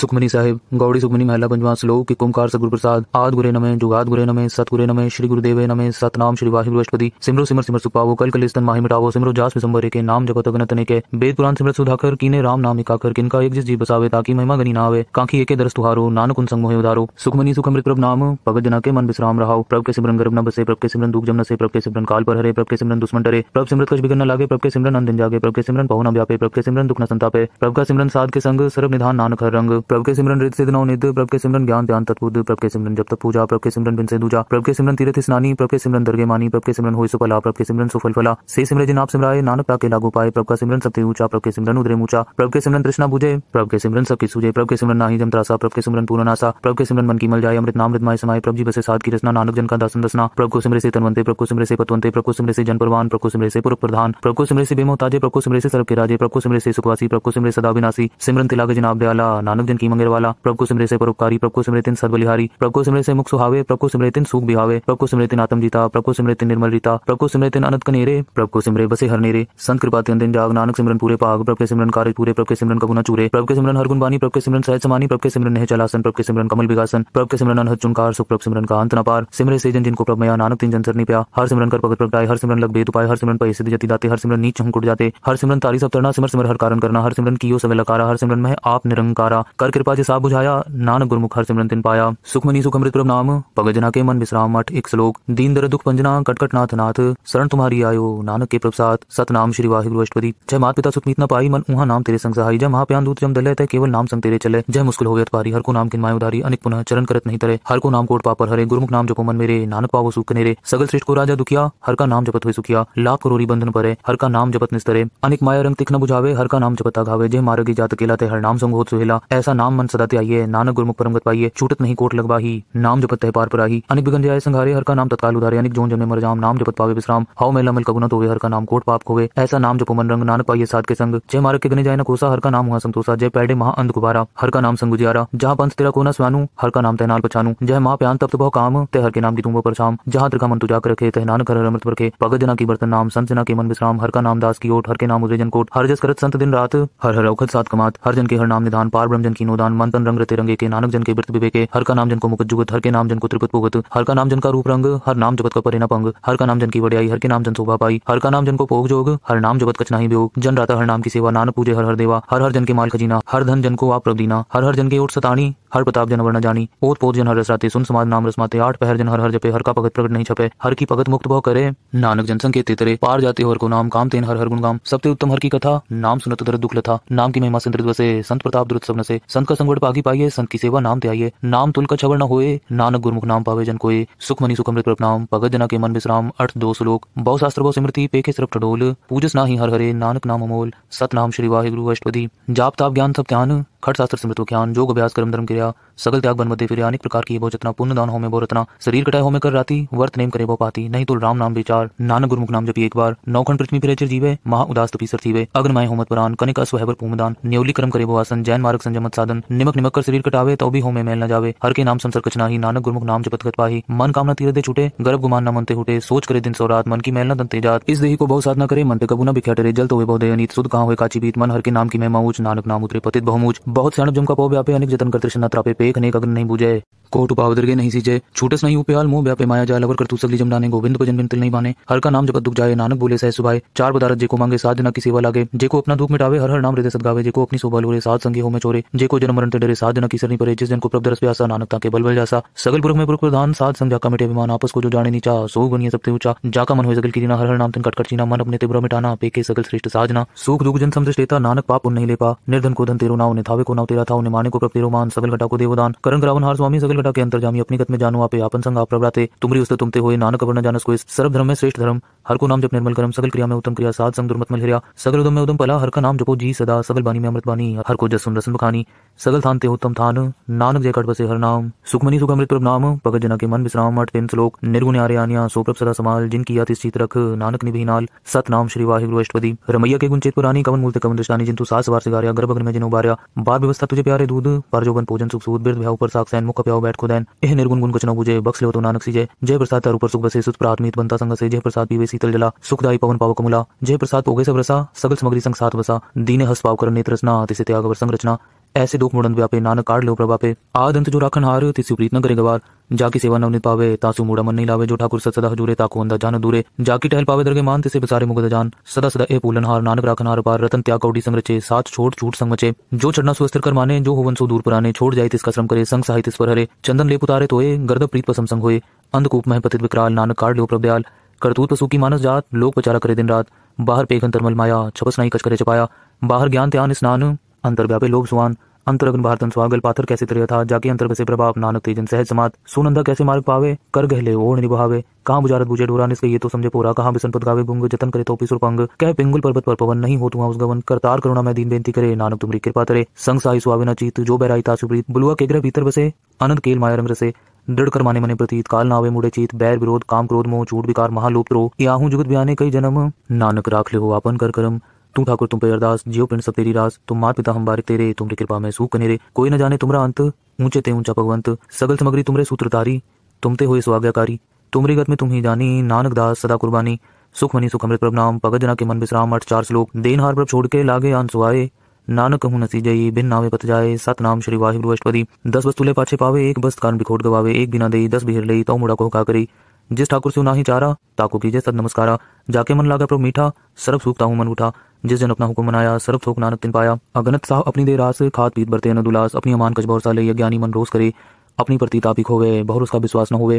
सुखमनी साहिब गौड़ी सुखमनी महिला पंचवा श्लोक के कुमकार सगुरु प्रसाद आद गुरे नमे जुगाद गुरे नमे सत गुरे नमे श्री गुरुदेव नमे नाम श्री वाहि बृहस्पति सिमरो सिमर सिमर सुपावो कल कल स्तन माही मिटावो सिमरो जास विसंबरे के नाम जगत अगन तने के वेद पुराण सिमरत सुधाकर कीने राम नाम इकाकर किनका एक जिस जी बसावे ताकि महिमा गनी ना आवे कांखी एके दरस तुहारो नानक उन संग मोहे उधारो सुखमनी सुखमृत प्रभ नाम भगत जना के मन विश्राम रहाओ प्रभु के सिमरन गर्भ न बसे प्रभु के सिमरन दुख जम न से प्रभु के सिमरन काल पर हरे प्रभु के सिमरन दुश्मन डरे प्रभ सिमरत कछ बिगन न लागे प्रभु के सिमरन अंदन जागे प्रभु के सिमरन पहुना व्यापे प्रभु के सिमरन दुख न संतापे प्रभु का सिमरन साध के संग सर्व निधान नानक हर रंग प्रभ के सिमरन रित सिद्ध नवनिध प्रभ के सिमरन ज्ञान ध्यान तत्पुद प्रभ के सिमरन जब तक पूजा प्रभ के सिमरन बिन से दूजा प्रभ के सिमरन तीर्थ स्नानी प्रभ के सिमरन दर्गे मानी प्रभ के सिमरन हो सुफला प्रभ के सिमरन सुफल फला से सिमर जिन आप सिमराए नानक के लागू पाए प्रभ का सिमरन सत्य ऊंचा प्रभ के सिमरन उदरे ऊंचा प्रभ के सिमरन तृष्णा बुझे प्रभ के सिमरन सबकी सूझे प्रभ के सिमरन नाही जम त्रासा प्रभ के सिमरन पूर्ण नासा प्रभ के सिमरन मन की मल जाए अमृत नाम माय समाये प्रभ जी बसे साथ की रचना नानक जन का दर्शन दसना प्रभु को सिमरे से तनवंते प्रभु को सिमरे से पतवंते प्रभु को सिमरे से जन प्रवान प्रभु को सिमरे से पूर्व प्रधान प्रभु को सिमरे से बेमोताजे प्रभु को सिमरे से सर्व के राजे प्रभु को सिमरे से सुखवासी प्रभु को सिमरे सदा विनाशी सिमरन तिलाग जिन आप दयाला नानक जन की मंगेर वाला प्रभु को सिमरे से परोपकारी प्रभु को सिमरे तिन सदबलिहारी प्रभु को सिमरे से मुख सुहावे प्रभु को सिमरे सुख बिहावे प्रभु को सिमरे आत्म जीता प्रभु को निर्मल रीता प्रभु को सिमरे अनंत कनेरे प्रभु को सिमरे बसे हर नेरे संत कृपा तिन दिन जाग नानक सिमरन पूरे पाग प्रभु के सिमरन कार्य पूरे प्रभु के सिमरन कबुना चूरे प्रभु के सिमरन हर गुण गुणबानी प्रभु के सिमरन सहज समानी प्रभु के सिमरन नह चलासन प्रभु के सिमरन कमल विकासन प्रभु के सिमरन अनहद चुनकार सुख प्रभु सिमरन का अंत न पार सिमरे से जन जिनको प्रभु मया नानक तिन जन सरनी प्या हर सिमरन कर भगत प्रगटाए हर सिमरन लग बेद उपाय हर सिमरन पैसे जति दाते हर सिमरन नीच हम जाते हर सिमरन तारी सब तरना सिमर सिमर हर कारण करना हर सिमरन की सब लकारा हर सिमरन में आप निरंकारा कर कर कृपा जे साब बुझाया नानक गुरमुख हर सिमरन तिन पाया सुखमनी सुख अमृत प्रभ नाम पग जना के मन विश्राम मठ एक श्लोक दीन दर दुख पंजना कटकट नाथ नाथ शरण तुम्हारी आयो नानक के प्रसाद सत नाम श्री वाहिगुरु अष्टपदी जय मात पिता सुखमीत न पाई मन उहा नाम तेरे संग सहाई जय महाप्यान दूत जम दलय केवल नाम संग तेरे चले जय मुश्किल हो गया हर को नाम किन माय उधारी अनिक पुनः चरण करत नहीं तरे हर को नाम कोट पापर हरे गुरुमुख नाम जपो मन मेरे नानक पावो सुख नेरे सगल श्रेष्ठ को राजा दुखिया हर का नाम जपत हुए सुखिया लाख करोरी बंधन परे हर का नाम जपत निस्तरे अनेक माया रंग तिख न बुझावे हर का नाम जपता घावे जय मार्ग जात केला ते हर नाम संग होत सुहेला ऐसा नाम मन सदाते आइए नानक गुरमुख परमगत पाइए छूटत नहीं कोट लगवाही नाम जपत है पार पर आई अनेक बिगन जाए संघारे हर का नाम तत्काल उधारे अनेक जोन जमे मर जाम नाम जपत पावे विश्राम हाउ मेला मिल कगुना तो हर का नाम कोट पाप होवे ऐसा नाम जपो मन रंग नानक पाइए साध के संग जय मार्ग के गने जाए न कोसा हर का नाम हुआ संतोषा जय पैडे महा अंध गुबारा हर का नाम संग गुजियारा जहाँ पंथ तेरा कोना स्वानू हर का नाम तैनाल पछानू जय माँ प्यान तप्त भव काम ते हर के नाम की तुम पर शाम जहाँ त्रिका मन तुझा कर रखे नानक हर अमृत पर रखे भगत जना की बर्तन नाम संत जना के मन विश्राम हर का नाम दास की ओट हर के नाम उदय जन कोट हर जस करत संत दिन रात हर हर औखत सात कमात हर जन के हर नाम निधान पार ब्रह्म जन कीनो दान मंथन रंग रते रंगे के नानक जन के वृत विवेके हर का नाम जन को मुकत जुगत हर के नाम जन को त्रिपुत पुगत हर का नाम जन का रूप रंग हर नाम जगत का परे पंग हर का नाम जन की वड़ियाई हर के नाम जन शोभा पाई हर का नाम जन को पोग जोग हर नाम जगत कच ही वियोग जन राता हर नाम की सेवा नानक पूजे हर हर देवा हर हर जन के माल खजीना हर धन जन को आप प्रदीना हर हर जन के उठ सतानी हर प्रताप जन वर्ण जानी ओत पोत जन हर रसराते सुन समाज नाम रसमाते आठ पहर जन हर हर जपे हर का भगत प्रकट नहीं छपे हर की भगत मुक्त भव करे नानक जनसंग के तेतरे पार जाते हर को नाम काम तेन हर हर गाम सबसे उत्तम हर की कथा नाम सुनत दर दुख लथा नाम की महिमा संतृत वसे संत प्रताप द्रुत सब नसे संत का संगड़ पागी पाइए संत की सेवा नाम त्याइए नाम तुल का छवर न होए नानक गुरमुख नाम पावे जन कोए सुख मनी सुखमृत नाम भगत जना के मन विश्राम अर्थ दो श्लोक बहु शास्त्र बहु स्मृति पेखे सिर्फ टडोल पूजस ना ही हर हरे नानक नाम अमोल सत नाम श्री वाहे गुरु अष्टपदी जाप ताप ज्ञान सब ध्यान खट शास्त्र स्मृत ज्ञान योग अभ्यास कर्म धर्म क्रिया सगल त्याग बन मध्य फिर अनेक प्रकार की बहुत पुण्य दान होमे बोरतना शरीर कटाए होमे कर राती वर्त नेम करे वो पाती नहीं तो राम नाम विचार नानक गुरुमुख नाम जपी एक बार नौखंड पृथ्वी फिर जीवे महा उदास तपी सर जीवे अग्नमय होमत पुरान कनिक अश्व हैवर पूमदान न्योली कर्म करे वो आसन जैन मार्ग संजमत साधन निमक निमक कर शरीर कटावे तो भी होमे मेल न जावे हर के नाम संसर कचना ही नानक गुरुमुख नाम जपत कत पाही मन कामना तीर दे छूटे गर्भ गुमान न मनते हुटे सोच करे दिन सौ रात मन की मेल न दंते जात इस देही को बहुत साधना करे मन पे कबू न बिख्या डरे जल तो वे बहुत अनित सुध कहा हुए काची बीत मन हर के नाम की मैं मऊच नानक नाम उतरे पतित बहुमूज बहुत सैणब जम का पो व्यापे अनेक जतन कर तृष्णा त्रापे पे देखने का नहीं बुझे कोट उपाव दर्गे नहीं सीजे छूटस नहीं उपयाल मुंह ब्यापे माया जाए लवर करतू सगली जमडाने गोविंद भजन बिन तिल नहीं माने हर का नाम जब दुख जाए नानक बोले सह सुबह चार बदारत जेको मांगे साध ना की सेवा लागे जेको अपना दुख मिटावे हर हर नाम हृदय सदगावे जेको अपनी शोभा लोरे साध संगे हो में चोरे जेको जन्म मरण डरे साध दिना की सरनी परे जिस दिन को प्रभ दरस प्यासा नानक ताके बल बल जासा सगल पुरख में पुरख प्रधान साध संग जाका मिटे विमान आपस को जो जाने नीचा सो गुनिया सबते ऊंचा जाका मन हो सगल की हर हर नाम तिन कटकट चीना मन अपने तिब्र मिटाना पे के सगल श्रेष्ठ साजना सुख दुख जन समझ लेता नानक पाप उन नहीं ले पा निर्धन को धन तेरो नाव ने थावे को नाव तेरा था उन्हें माने को प्रभ तेरो मान सगल घटा को देवदान करण करावन हार स्वामी सगल घटा के जामी अपनी गत में जानू आप आपन संग आप प्रभाते तुमरी उस्त तो तुमते हुए नानक अपना जानस को सर्व धर्म में श्रेष्ठ धर्म हर को नाम जब निर्मल करम सगल क्रिया में उत्तम क्रिया सात संग दुर्मत मल हिरिया सगल उदम में उदम पला हर का नाम जपो जी सदा सगल बानी में अमृत बानी हर को जसुन रसन बखानी सगल थान ते उत्तम थान नानक जय कट बसे हर नाम सुखमनि सुख अमृत प्रभ नाम भगत जना के मन विश्राम अठ प्रेम श्लोक निर्गुण आर्य आनिया सोप्रभ सदा समाल जिनकी याति स्थित रख नानक निभि नाल सत नाम श्री वाहि गुरु अष्टपति रमैया के गुणचेत पुरानी कवन मूलते कवन दृष्टानी जिन तू सास वार से गारिया गर्भगन में जिन उबारिया बार व्यवस्था तुझे प्यारे दूध पर जोगन पूजन सुख सूद बिरद ऊपर पर सैन मुख प्याओ बैठ खुदैन यह निर्गुण गुण कुछ न बुझे बक्स ले तो नानक सीजे जय प्रसाद तारू पर सुख बसे सुत प्राथमित बनता संग से जय प्रसाद पीवे सी शीतल जला सुखदायी पवन पाव कमला जय प्रसाद पोगे सब रसा सगल सामग्री संग साथ बसा दीने हस पाव कर नेत्र रचना तिसे त्याग वर संग रचना ऐसे दुख मुड़न व्यापे नानक काट लो प्रभापे आद अंत जो राखन हार तिसी प्रीत न करे गवार जाकि सेवा नवनीत पावे तासु मुड़ा मन नहीं लावे जो ठाकुर सदा हजूरे ताको अंदा जान दूरे जाकि टहल पावे दरगे मान तिसे बिसारे मुगद जान सदा सदा ए पूलन हार नानक राखन हार पार रतन त्याग कौड़ी रचे साथ छोड़ छूट संग मचे जो चढ़ना सुस्थिर कर माने जो हुवन सो दूर पुराने छोड़ जाए तिसका श्रम करे संग साहित इस पर हरे चंदन ले पुतारे तोये गर्द प्रीत पसम संग हुए अंधकूप में पतित विकराल नानक काट लो प्रभदयाल करतूत पशु की मानस जात लोक बचारा करे दिन रात बाहर पेखन तरमल माया छपस नहीं कचकरे छपाया बाहर ज्ञान त्यान स्नान अंतर व्यापे लोभ सुहान अंतर अग्न भारत स्वागल पाथर कैसे तरह था जाके अंतर बसे प्रभाव नानक तेजन सहज समात सुनंदा कैसे मार्ग पावे कर गहले ओढ़ निभावे कहाँ बुजारत बुझे डोरा निस्के ये तो समझे पूरा कहाँ बिसन पद गावे गुंग जतन करे तो पिसुर पंग कह पिंगुल पर्वत पर पवन नहीं हो तुम उस गवन करतार करुणा मैं दीन बेनती करे नानक तुम्हारी कृपा करे संग साई सुहावे न चीत जो बैराई था सुप्रीत बुलुआ के ग्रह भीतर बसे अनंत केल माया रंग रसे दृढ़ कर माने मने प्रतीत काल नावे मुड़े चीत बैर विरोध काम क्रोध मोह चूट विकार महालोप रो याहू जुगत बयाने कई जन्म नानक राख लिहो आपन कर करम तू ठाकुर तुम पे अरदास जियो पिंड सब तेरी रास तुम मात पिता हम बारिक तेरे तुमरी कृपा में सुख कनेरे कोई न जाने तुमरा अंत ऊंचे ते ऊंचा भगवंत सगल समग्री तुमरे सूत्रधारी तुम ते हुए स्वाग्ञाकारी तुमरी गत में तुम ही जानी नानक दास सदा कुर्बानी सुख मनी सुख अमृत प्रभ नाम पगजना के मन विश्राम अठ चार श्लोक देन हार प्रभ छोड़ के लागे अंसुआए नानक हूं नसी जई बिन नावे पत जाए सत नाम श्री वाहिगुरु अष्टपदी दस बस तुले पाछे पावे एक बस कारण बिखोट गवावे एक बिना दई दस बिहर लई तो मुड़ा को का करी जिस ठाकुर से ही चारा ताको कीजे सत नमस्कारा जाके मन लागा प्रभु मीठा सर्व सुखता हूँ मन उठा जिस जन अपना हुक्म मनाया सर्व थोक नानक तिन पाया अगनत साहब अपनी दे रास खाद पीत बरते न दुलास अपनी अमान कछ भरोसा ले ज्ञानी मन रोज करे अपनी प्रति तापिक होवे बहुत उसका विश्वास न हो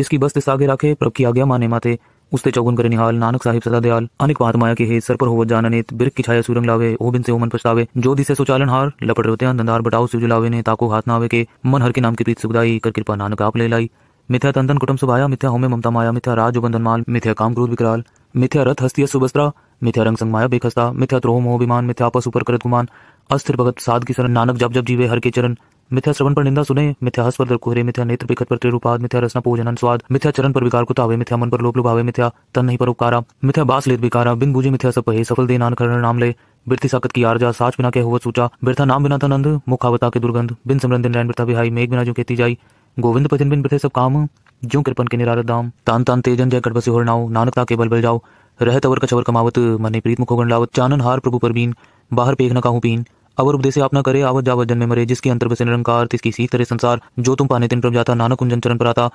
जिसकी बस्त सागे रखे प्रभु की आज्ञा माने माते उसते चौगुन करे निहाल नानक साहिब सदा दयाल अनेक बात माया के हे सर पर होवत जाना नेत बिरक की छाया सुरंग लावे ओ बिन से ओमन पछतावे जो दिसे सुचालन हार लपट रोते अंधार बटाओ सिव जुलावे ने ताको हाथ नावे के मन हर के नाम की प्रीत सुखदाई कर कृपा नानक आप ले लाई मिथ्या तंदन कुटुंब सुभाया मिथ्या होमे ममता माया मिथ्या राज बंधन माल मिथ्या काम क्रोध विकराल मिथ्या रथ हस्ती सुबस्त्रा मिथ्या रंग संग माया बेखस्ता मिथ्या त्रोह मोह विमान मिथ्या आपस ऊपर करत गुमान अस्थिर भगत साध की शरण नानक जब जब जीवे हर के चरण मिथ्या श्रवण पर निंदा सुने मिथ्यास पर दरकोहरे मिथ्या नेत्र विकट पर त्रिरुपाद मिथ्या रसना पूजन स्वाद मिथ्या चरण पर विकार को तावे मिथ्या मन पर लोप लुभावे मिथ्या तन नहीं पर उपकारा मिथ्या बास लेत विकारा बिन बूझे मिथ्या सब पहे सफल देना करण नाम ले बिरती साकत की आरजा साच बिना के हुआ सूचा बिरथा नाम बिना था नंद मुखावता के दुर्गंध बिन समरण दिन रैन बिरथा बिहाई मेघ बिना जो खेती जाई गोविंद भजन बिन बिरथे सब काम जो कृपन के निरारत दाम तान तान तेजन जय गढ़ हो नाव नानक ताके बल बल जाओ रहत अवर कछवर कमावत मने प्रीत मुखो लावत चानन हार प्रभु परबीन बाहर पेख न काहू पीन अवर उपदेश आप न करे आवत जावत जन्म मरे जिसकी अंतर बसे निरंकार तिसकी सी तरह संसार जो तुम पाने तिन प्रभ जाता नानक कुंजन चरण पर आता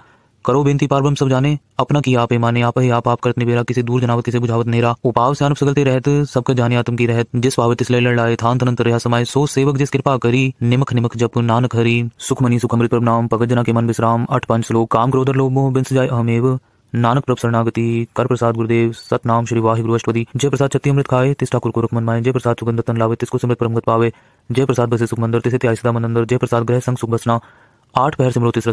करो बेनती पारबम सब जाने अपना किया आप माने आप ही आप आप करत निबेरा किसी दूर जनावत किसी बुझावत नेरा उपाव से अनुप सगलते रहत सबके जाने आत्म की रहत जिस पावत इसलिए लड़ाए थान तनंत रहा समाय सो सेवक जिस कृपा करी निमख निमख जप नानक हरी सुखमनी सुखमृत प्रभ नाम पगजना के मन विश्राम अठ पंच लोग काम क्रोधर लोग मोह बिंस जाय अहमेव नानक प्रभ शरणागति कर प्रसाद गुरुदेव सतनाम श्री वाहि गुरुष्टपति जय प्रसाद छत्ती अमृत खाए तिस ठाकुर को रुकमन माए जय प्रसाद सुगंध तन लावे तिसको समृत परमगत पावे जय प्रसाद बसे सुखमंदर तिसे त्याय सदा मनंदर जय प्रसाद ग्रह संग सुख बसना आठ पहर सिमरो तिस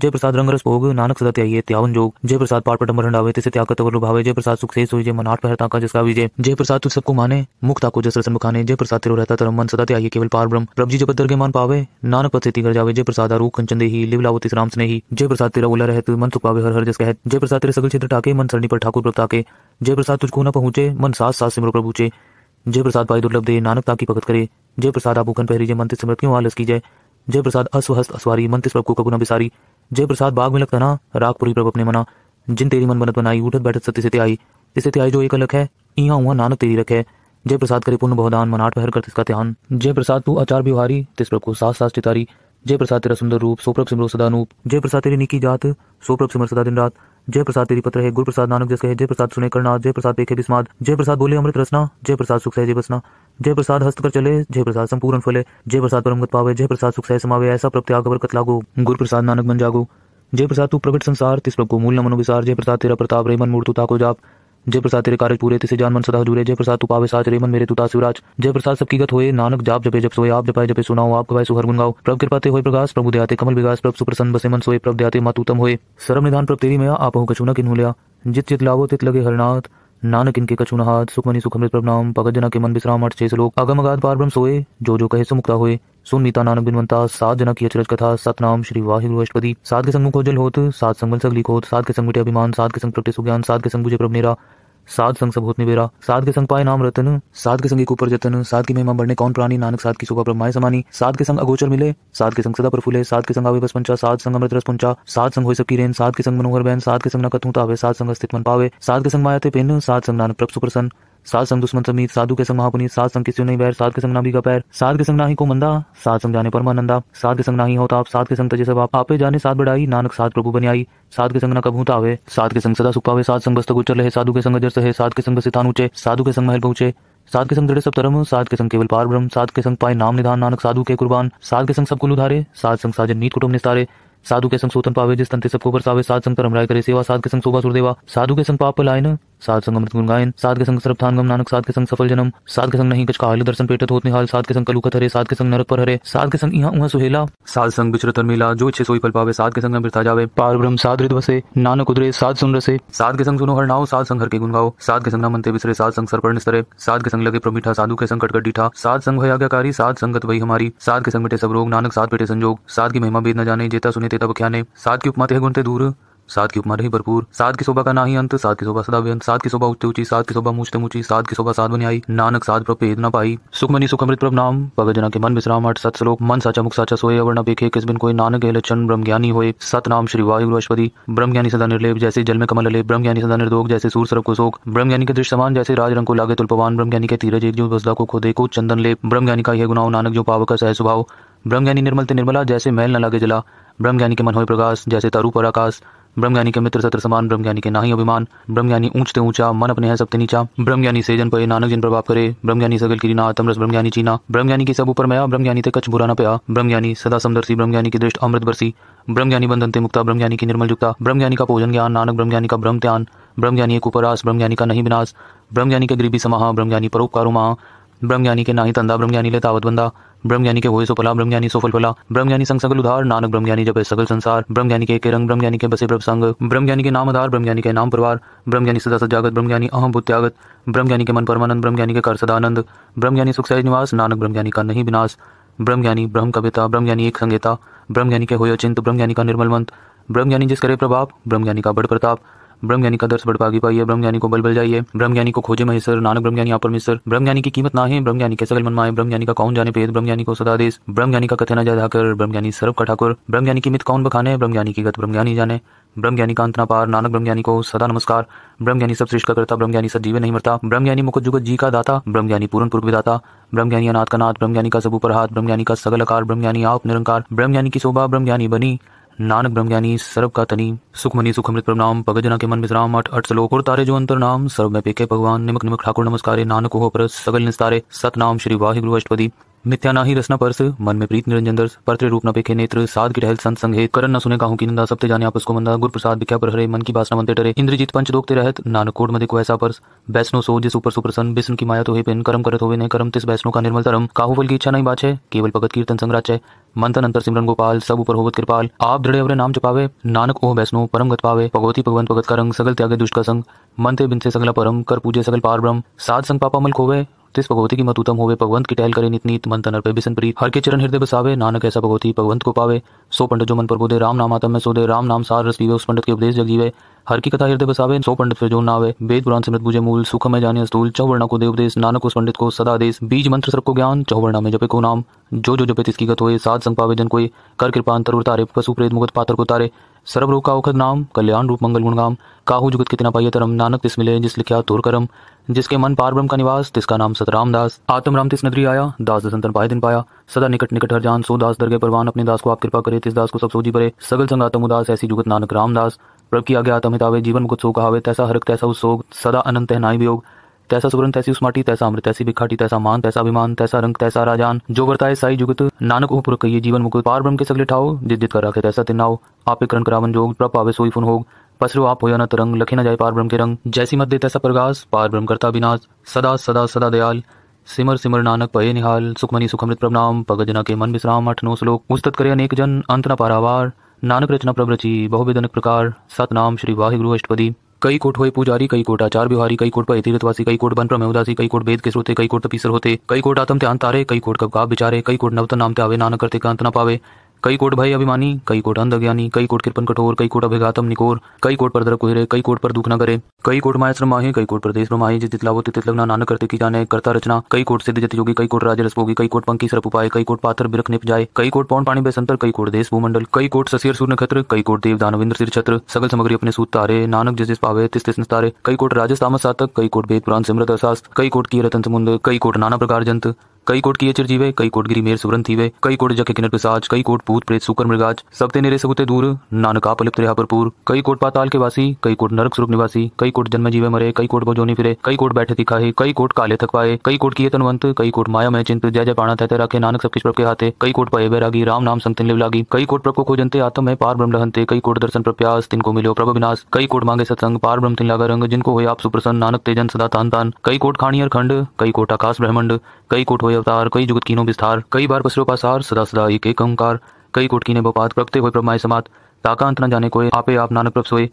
जय प्रसाद रंगरस भोग नानक सदा त्यागे त्यावन जोग जय प्रसाद पाठ पटम्बर हंडावे तिसे त्याग तवर भावे जय प्रसाद सुख से सोई जय मन आठ पहर ताका जिसका विजय जय प्रसाद तू सबको माने मुख ताको जस रसन बखाने जय प्रसाद तिर रहता तरम मन सदा त्यागे केवल पार ब्रह्म प्रभु जी जब दर्गे मान पावे नानक पद से घर जावे जय प्रसाद आरू कंचन देही लिव लावो तिस राम स्नेही जय प्रसाद तेरा उला रहत मन सुख पावे हर हर जिस कह जय प्रसाद तेरे सगल क्षेत्र टाके मन सरणी पर ठाकुर प्रभ ताके जय प्रसाद तुझको न पहुंचे मन सास सास सिमरो प्रभुचे जय प्रसाद भाई दुर्लभ दे नानक ताकी भगत करे जय प्रसाद आभूखन पहरी जय मंत्र सिमरत क्यों आलस की जय जय प्रसाद अस्वहस्त अस्वारी मंत्र प्रभु को कबुना बिसारी जय प्रसाद बाग में लगता ना रागपुरी प्रभु अपने मना जिन तेरी मन बनत बनाई उठत बैठत सत्य सत्य आई तिसे त्याई जो एक अलग है इहा हुआ नानक तेरी रखे जय प्रसाद करे पुण्य बहुदान मनाट पहर कर तिसका ध्यान जय प्रसाद तू आचार व्यवहारी तिस प्रभु को सास सास चितारी जय प्रसाद तेरा सुंदर रूप सोप्रभ सिमरो सदानूप जय प्रसाद तेरी निकी जात सोप्रभ सिमर सदा दिन रात जय प्रसाद तेरी पत्र है गुरु प्रसाद नानक जस है जय प्रसाद सुने करना जय प्रसाद देखे बिस्माद जय प्रसाद बोले अमृत रसना जय प्रसाद सुख सहजे बसना जय प्रसाद हस्त कर चले जय प्रसाद संपूर्ण फले जय प्रसाद परमगत पावे जय प्रसाद सुख सह समावे ऐसा प्रत्याग बरकत लागो गुरु प्रसाद नानक बन जागो जय प्रसाद तू प्रकट संसार तिस प्रभु मूल न विसार जय प्रसाद तेरा प्रताप रेमन मूर्तु ताको जाप जय प्रसाद तेरे कार्य पूरे तिसे जान मन सदा जुरे जय प्रसाद तू पावे साच मन मेरे तुता शिवराज जय प्रसाद सबकी गत होए नानक जाप जपे जप सोए आप जपाए जपे सुनाओ आप गवाए सुहर गुन गाओ प्रभ कृपाते होए प्रकाश प्रभु दयाते कमल विकास प्रभ सुप्रसन्न बसे मन सोए प्रभ दयाते मातूतम होए सरम निधान प्रभ तेरी मया आपहु कछुना किन्हु लिया जित जित लावो तित लगे हरनाथ नानक इनके कछु हाथ सुखमनी सुखमृत प्रभु नाम भगत जना के मन विश्राम अठ छे श्लोक अगम अगाध पार ब्रह्म सोए जो जो कहे सो मुक्ता होए सुन नानक बिनवंता सात जनक की अचरज कथा सतनाम श्री वाहिगुरु अष्टपदी सात के संग खोजल होत सात संगल सगली होत सात के संग मिटे अभिमान सात के संग प्रगटे सुज्ञान सात के संग बुझे प्रभ मेरा सात संग सब होत मेरा सात के संग पाए नाम रतन सात के संग एक ऊपर जतन सात की महिमा बढ़ने कौन प्राणी नानक सात की शोभा पर माए समानी सात के संग अगोचर मिले सात के संग सदा प्रफुले सात के संग आवे बस पंचा सात संग अमृत रस पंचा सात संग हो सकी रेन सात के संग मनोहर बहन सात के संग नकत हूं तावे सात संग अस्तित्व मन पावे सात के संग माया ते पेन सात संग नानक प्रभ सुप्रसन्न साध संग दुश्मन समीत साधु के संग महापुनीत साध संग किसी नहीं बैर साध के संग ना भी का पैर साध के संग ना ही को मंदा साध संग जाने परमानंदा साध के संग ना ही होता आप साध के संग तजे सब आप आपे जाने साध बढ़ाई नानक साध प्रभु बनियाई साध के संग ना कभू तावे साध के संग सदा सुखावे पावे साध संग बस्तक गुचर रहे साधु के संग जर सहे साध के संग स्थान ऊंचे साधु के संग महल पहुंचे साध के संग दृढ़ सब धर्म साध के संग केवल पार ब्रह्म साध के संग पाए नाम निधान नानक साधु के कुर्बान साध के संग सब कुल उधारे साध संग साजन नीत कुटुंब निस्तारे साधु के संग सोतन पावे जिस तंते सबको बरसावे साध संग करम राय करे सेवा साध के संग शोभा सुरदेवा साधु के संग पाप लायन सात संग अमृत गुण गायन सात के संग सर्वथान गम नानक सात के संग सफल जन्म सात के संग नहीं कुछ काल दर्शन पेटत होत निहाल सात के संग कलुकत हरे सात के संग नरक पर हरे सात के संग यहाँ उहा सुहेला सात संग बिचरत मिला जो इच्छे सोई पल पावे सात के संग अमृता जावे पार ब्रह्म सात ऋत बसे नानक उदरे सात सुन रसे सात के संग सुनो हर नाव सात संग हर के गुण गाओ सात के संग न मनते बिसरे सात संग सरपण निस्तरे सात के संग लगे प्रमीठा साधु के संकट कटीठा सात संग भय आज्ञाकारी सात संगत वही हमारी सात के संग मिटे सब रोग नानक सात बेटे संजोग सात की महिमा बेद न जाने जेता सुने तेता बख्याने सात की उपमाते गुणते दूर सात की उपमा रही भरपूर सात की शोभा का ना ही अंत सात की शोभा सदा व्यंत की शोभा उच्च ऊंची सात की शोभा मूचते ऊंची सात की शोभा बनी आई नानक सात प्रभेद न पाई सुखमनी सुखमृत प्रभ नाम भगत जना के मन विश्राम अठ सत श्लोक मन साचा मुख साचा सोए अवर्ण बेखे किस बिन कोई नानक लक्षण ब्रह्म ज्ञानी हो सत नाम श्री वायु वशपति ब्रह्म ज्ञानी सदा निर्लेप जैसे जल में कमल ब्रह्म ज्ञानी सदा निर्दोग जैसे सूर सर्व को शोक ब्रह्म ज्ञानी के दृश्य समान जैसे राज रंग को लागे तुलपवान ब्रह्म ज्ञानी के तीरज एक जो बसदा को खो देखो चंदन ले ब्रह्म ज्ञानी का यह गुनाओ नानक जो पावक सह स्वभाव ब्रह्म ज्ञानी निर्मल निर्मला जैसे मैल न लागे जला ब्रह्म ज्ञानी के मन हो प्रकाश जैसे तारू पर आकाश ब्रह्मज्ञानी के मित्र सत्र समान ब्रह्मज्ञानी के नाही अभिमान ब्रह्मज्ञानी ऊंचते ऊंचा मन अपने है सबते नीचा ब्रह्मज्ञानी सेजन पर नानक जिन प्रभाव करे ब्रह्मज्ञानी सगल की ना तमरस ब्रह्मज्ञानी चीना ब्रह्मज्ञानी के सब ऊपर मया ब्रह्मज्ञानी ते कच्छ बुरा ना पया ब्रह्मज्ञानी सदा समदर्शी ब्रह्मज्ञानी की दृष्ट अमृत बरसी ब्रह्मज्ञानी बंधन ते मुक्ता ब्रह्मज्ञानी की निर्मल युक्ता ब्रह्मज्ञानी का पोजन ज्ञान नानक ब्रह्मज्ञानी का ब्रह्म ध्यान ब्रह्मज्ञानी एक उपरास ब्रह्मज्ञानी का नहीं विनाश ब्रह्मज्ञानी के गरीबी समाह ब्रह्मज्ञानी परोपकारु महा ब्रह्मज्ञानी के नाही तंदा ब्रह्मज्ञानी ले तावत बंदा ब्रह्मज्ञानी के वोय सो फला ब्रह्मज्ञानी सो फल फला ब्रह्मज्ञानी संग सकल उधार नानक ब्रह्मज्ञानी जब सकल संसार ब्रह्मज्ञानी के, के रंग ब्रह्मज्ञानी के बसे ब्रह्म संग ब्रह्मज्ञानी के नाम आधार ब्रह्मज्ञानी के नाम परिवार ब्रह्मज्ञानी सदा सजागत ब्रह्मज्ञानी अहम भूत्यागत ब्रह्मज्ञानी के मन परमानंद ब्रह्मज्ञानी के कर सदानंद ब्रह्मज्ञानी सुख सहज निवास नानक ब्रह्मज्ञानी का नहीं विनाश ब्रह्मज्ञानी ब्रह्म कविता ब्रह्मज्ञानी एक संगीता ब्रह्मज्ञानी के हो चिंत ब्रह्मज्ञानी का निर्मल मंत्र ब्रह्मज्ञानी जिस करे प्रभाव ब्रह्मज्ञानी का बड़ प्रताप ब्रह्म ज्ञानी का दर्श बढ़ पाइए ब्रह्म ज्ञानी को बल बल जाइए ब्रह्म ज्ञानी को खोजे महेश्वर नानक ब्रह्म ज्ञानी आप परमेश्वर ब्रह्म ज्ञानी की कीमत ना है ब्रह्मज्ञानी के सकल मनमाए ज्ञानी का कौन जाने पेद ज्ञानी को सदा देश ब्रह्म ज्ञानी का कथे न ब्रह्म ज्ञानी सर्व का ठाकुर ब्रह्म ज्ञानी की मित कौन बखाने ब्रह्म ज्ञानी की गत ब्रह्म ज्ञानी जाने ब्रह्म ज्ञानी का अंतना पार नानक ब्रह्म ज्ञानी को सदा नमस्कार ब्रह्म ज्ञानी सब श्रेष्ठ का करता ब्रह्मज्ञानी सब जीवन नहीं मरता ब्रह्म ज्ञानी मुख जुगत जी का दाता ब्रह्म ज्ञानी पूर्ण पूर्व दाता ज्ञानी अनाथ का नाथ ब्रह्म ज्ञानी का सब ऊपर हाथ ब्रह्म ज्ञानी का सगल आकार ब्रह्म ज्ञानी आप निरंकार ब्रह्म ज्ञानी की शोभा ब्रह्म ज्ञानी बनी नानक ब्रह्मज्ञानी सर्व का तनी सुखमनी सुखमृत प्रणाम पगजना के मन विश्राम अठ अठ सलोक और तारे जो अंतर नाम सर्व में पेके भगवान निमक निमक ठाकुर नमस्कार नानक हो पर सगल निस्तारे सतनाम श्री वाहिगुरु अष्टपदी ही रसना परस मन में प्रीत निरंजन दर्श पर्त्र रूप न पेखे नेत्र साध की टहल संत संघे करन न सुने कहूं की निंदा सबते जाने आपस को मंदा गुरु प्रसाद विख्या पर हरे मन की बासना बनते डरे इंद्रजीत पंच दोगते रहत नानक कोट मधे को ऐसा पर्स वैष्णो सो जिस ऊपर सुप्रसन्न बिस्न की माया तो पिन करम करत होवे ने करम तिस वैष्णो का निर्मल तरम काहू फल की इच्छा नहीं बात है केवल भगत कीर्तन संग्राच है मंथन अंतर सिमरन गोपाल सब ऊपर होवत कृपाल आप दृढ़ अवरे नाम जपावे नानक ओह वैष्णो परम गत पावे भगवती भगवंत भगत का रंग सगल त्यागे दुष्ट का संग मंथे ते बिनसे सगला परम कर पूजे सगल पार ब्रह्म साध संग पापा मल खोवे तिस भगवती की मत उत्तम होवे भगवंत की टहल करे नित नीत मन तनर पे बिसन प्रीत हर के चरण हृदय बसावे नानक ऐसा भगवती भगवंत को पावे सो पंडित जो मन पर बोधे राम नाम आतम में सोधे राम नाम सार रस पीवे उस पंडित के उपदेश जग जीवे हर की कथा हृदय बसावे सो पंडित फिर जो नावे वेद पुराण समृत बुझे मूल सुख में जाने अस्तूल चौवर्णा को देवदेश नानक उस पंडित को सदा देश बीज मंत्र सबको ज्ञान चौवर्णा में जपे को नाम जो जो जपे तिसकी गत हो साध संग पावे जन कोई कर कृपा अंतर उतारे पशु प्रेत मुगत पात्र को तारे सर्व रोग का औखद नाम कल्याण रूप मंगल गुण गुणगाम काहू जुगत कितना पाइय तरम नानक तिस मिले जिस लिखा तोर करम जिसके मन पार ब्रह्म का निवास तिसका नाम सतराम दास आत्म राम तिस नदरी आया दास दसंतन पाए दिन पाया सदा निकट निकट हर जान सो दास दरगे परवान अपने दास को आप कृपा करे तिस दास को सब सोजी परे सगल संग संगातम उदास ऐसी जुगत नानक रामदास प्रभु की आज्ञा आतम हितावे जीवन मुकुत सो कहावे तैसा हरक तैसा उस सोग सदा अनंत है नाई वियोग तैसा सुवर्ण तैसी उस्माटी तैसा अमृत तैसी बिखाटी तैसा मान तैसा अभिमान तैसा रंग तैसा राजान जो वर्ताए साई जुगत नानक उपपुर कहिए जीवन मुक्त पार ब्रह्म के सगले ठाओ जित जित कर रखे तैसा तिनाओ आपे करण करावन जोग प्रप आवे सोई फुन होग पसरो आप होया न तरंग लखे न जाए पार ब्रह्म के रंग जैसी मत दे तैसा प्रगास पार ब्रह्म करता विनाश सदा सदा सदा दयाल सिमर सिमर नानक पये निहाल सुखमनी सुखमृत प्रणाम पगजना के मन विश्राम अठ नो श्लोक उस्तत करे अनेक जन अंत न पारावार नानक रचना प्रभ प्रभरची बहुविधनक प्रकार सतनाम श्री वाहिगुरु अष्टपदी कई कोट हुए पुजारी कई कोट आचार बिहारी कई कोट पर कई कोट बन प्रमे उदासी कई कोट वेद के श्रोते कई कोट पीसर होते कई कोट आतम ध्यान तारे कई कोट कब बिचारे कई कोट नवत नाम त्यावे नान करते कांत न पावे कई कोट भाई अभिमानी कई कोट अंध अज्ञानी कई कोट कृपन कठोर कई कोट अभिघातम निकोर कई कोट पर दर कुहरे कई कोट पर दुख न करे कई कोट माया श्रम कई कोट प्रदेश में माही जित लावो तित लगना नानक करते की जाने करता रचना कई कोट सिद्ध जति योगी कई कोट राज रसभोगी कई कोट पंखी सरप उपाय कई कोट पात्र बिरख निप जाए कई कोट पौन पानी बेसंतर कई कोट देश भूमंडल कई कोट ससीर सूर्य नक्षत्र कई कोट देव दानविंद्र सिर छत्र सगल समग्री अपने सूत तारे नानक जिस पावे तिस तिस तारे कई कोट राजस्थान सातक कई कोट वेद पुराण सिमृत अशास्त्र कई कोट की रतन समुद्र कई कोट नाना प्रकार जंत कई कोट किए जीवे कई कोट गिरी मेर सुवरन वे कई कोट जके किनर पिसाज कई कोट भूत प्रेत सुकर मृगाज सबते नेरे सबुते दूर नानका पलिप रेहा भरपूर कई कोट पाताल के वासी कई कोट नरक स्वरूप निवासी कई कोट जन्म जीवे मरे कई कोट बोजोनी फिरे कई कोट बैठे दिखाए कई कोट काले थक पाए कई कोट किए तनवंत कई कोट माया में चिंत जय जय पाणा तहते राखे नानक सब किस प्रभ के हाथे कई कोट पाए बैरागी राम नाम संग लिव लागी कई कोट प्रभ को खोजनते आत्म है पार ब्रह्म रहते कई कोट दर्शन प्रप्यास तिनको मिलो प्रभु विनाश कई कोट मांगे सत्संग पार ब्रह्म तिन लागा रंग जिनको हो आप सुप्रसन्न नानक तेजन सदा तान तान कई कोट खाणी और खंड कई कोट आकाश ब्रह्मंड कई कोट हो हुए अवतार कई जुगत कीनों विस्तार कई बार पसरों का सार सदा सदा एक एक ओंकार कई कोट कीने बोपात प्रगते हुए प्रमाय समात ताका अंत न जाने कोई आपे आप नानक प्रभ सोए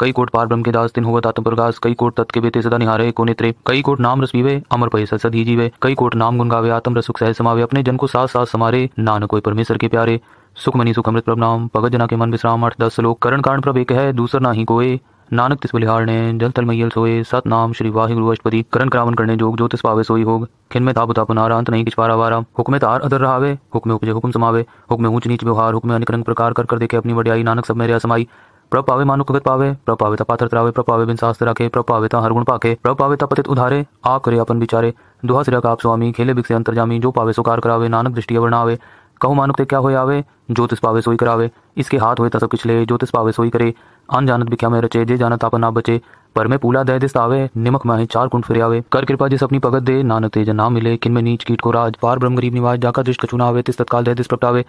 कई कोट पार ब्रह्म के दास दिन हुआ तात्म प्रकाश कई कोट तत् के बेते सदा निहारे को नेत्रे कई कोट नाम रस पीवे अमर पहे सद ही जीवे कई कोट नाम गुनगावे गावे आत्म रसुख सह समावे अपने जन को साथ साथ समारे नानक कोई परमेश्वर के प्यारे सुख मनी सुख अमृत प्रभ नाम भगत जना के मन विश्राम आठ दस लोक करण कारण प्रभ एक है दूसर ना ही कोई नानक तिस बलिहार ने जल तल मैयल सोए सत नाम श्री वाहिगुरु अष्टपति करण करावन करने जोग ज्योतिष पावे सोई होग खिन में ताप तापन आरांत नहीं किछ पारा वारा हुक्म तार अदर रहावे हुक्म उपजे हुक्म समावे हुक्म ऊंच नीच व्यवहार हुक्म अनेक रंग प्रकार कर कर देखे अपनी वडियाई नानक सब मेरे असमाई प्र पावे मानु भगत पावे प्र पावे ता पात्र त्रावे प्र पावे बिन शास्त्र राखे प्र पावे हर गुण पाके प्र पावे ता पतित उधारे आ करे अपन बिचारे दुहा सिरा का आप स्वामी खेले बिक से जामी जो पावे सुकार करावे नानक दृष्टि वर्ण आवे कहु मानुक ते क्या हो आवे ज्योतिष पावे सोई करावे इसके हाथ हुए तसब ले ज्योतिष पावे सोई करे अन जानत भी क्या मैं रचे जे जानत आप ना बचे पर मैं पूला दय दिस आवे निमक माहे चार कुंड फिर आवे कर कृपा जिस अपनी भगत दे नानक तेज ना मिले किन में नीच कीट को राज पार ब्रह्म गरीब निवास जाकर दृष्ट कचुना आवे तिस तत्काल दय दिस प्रगटावे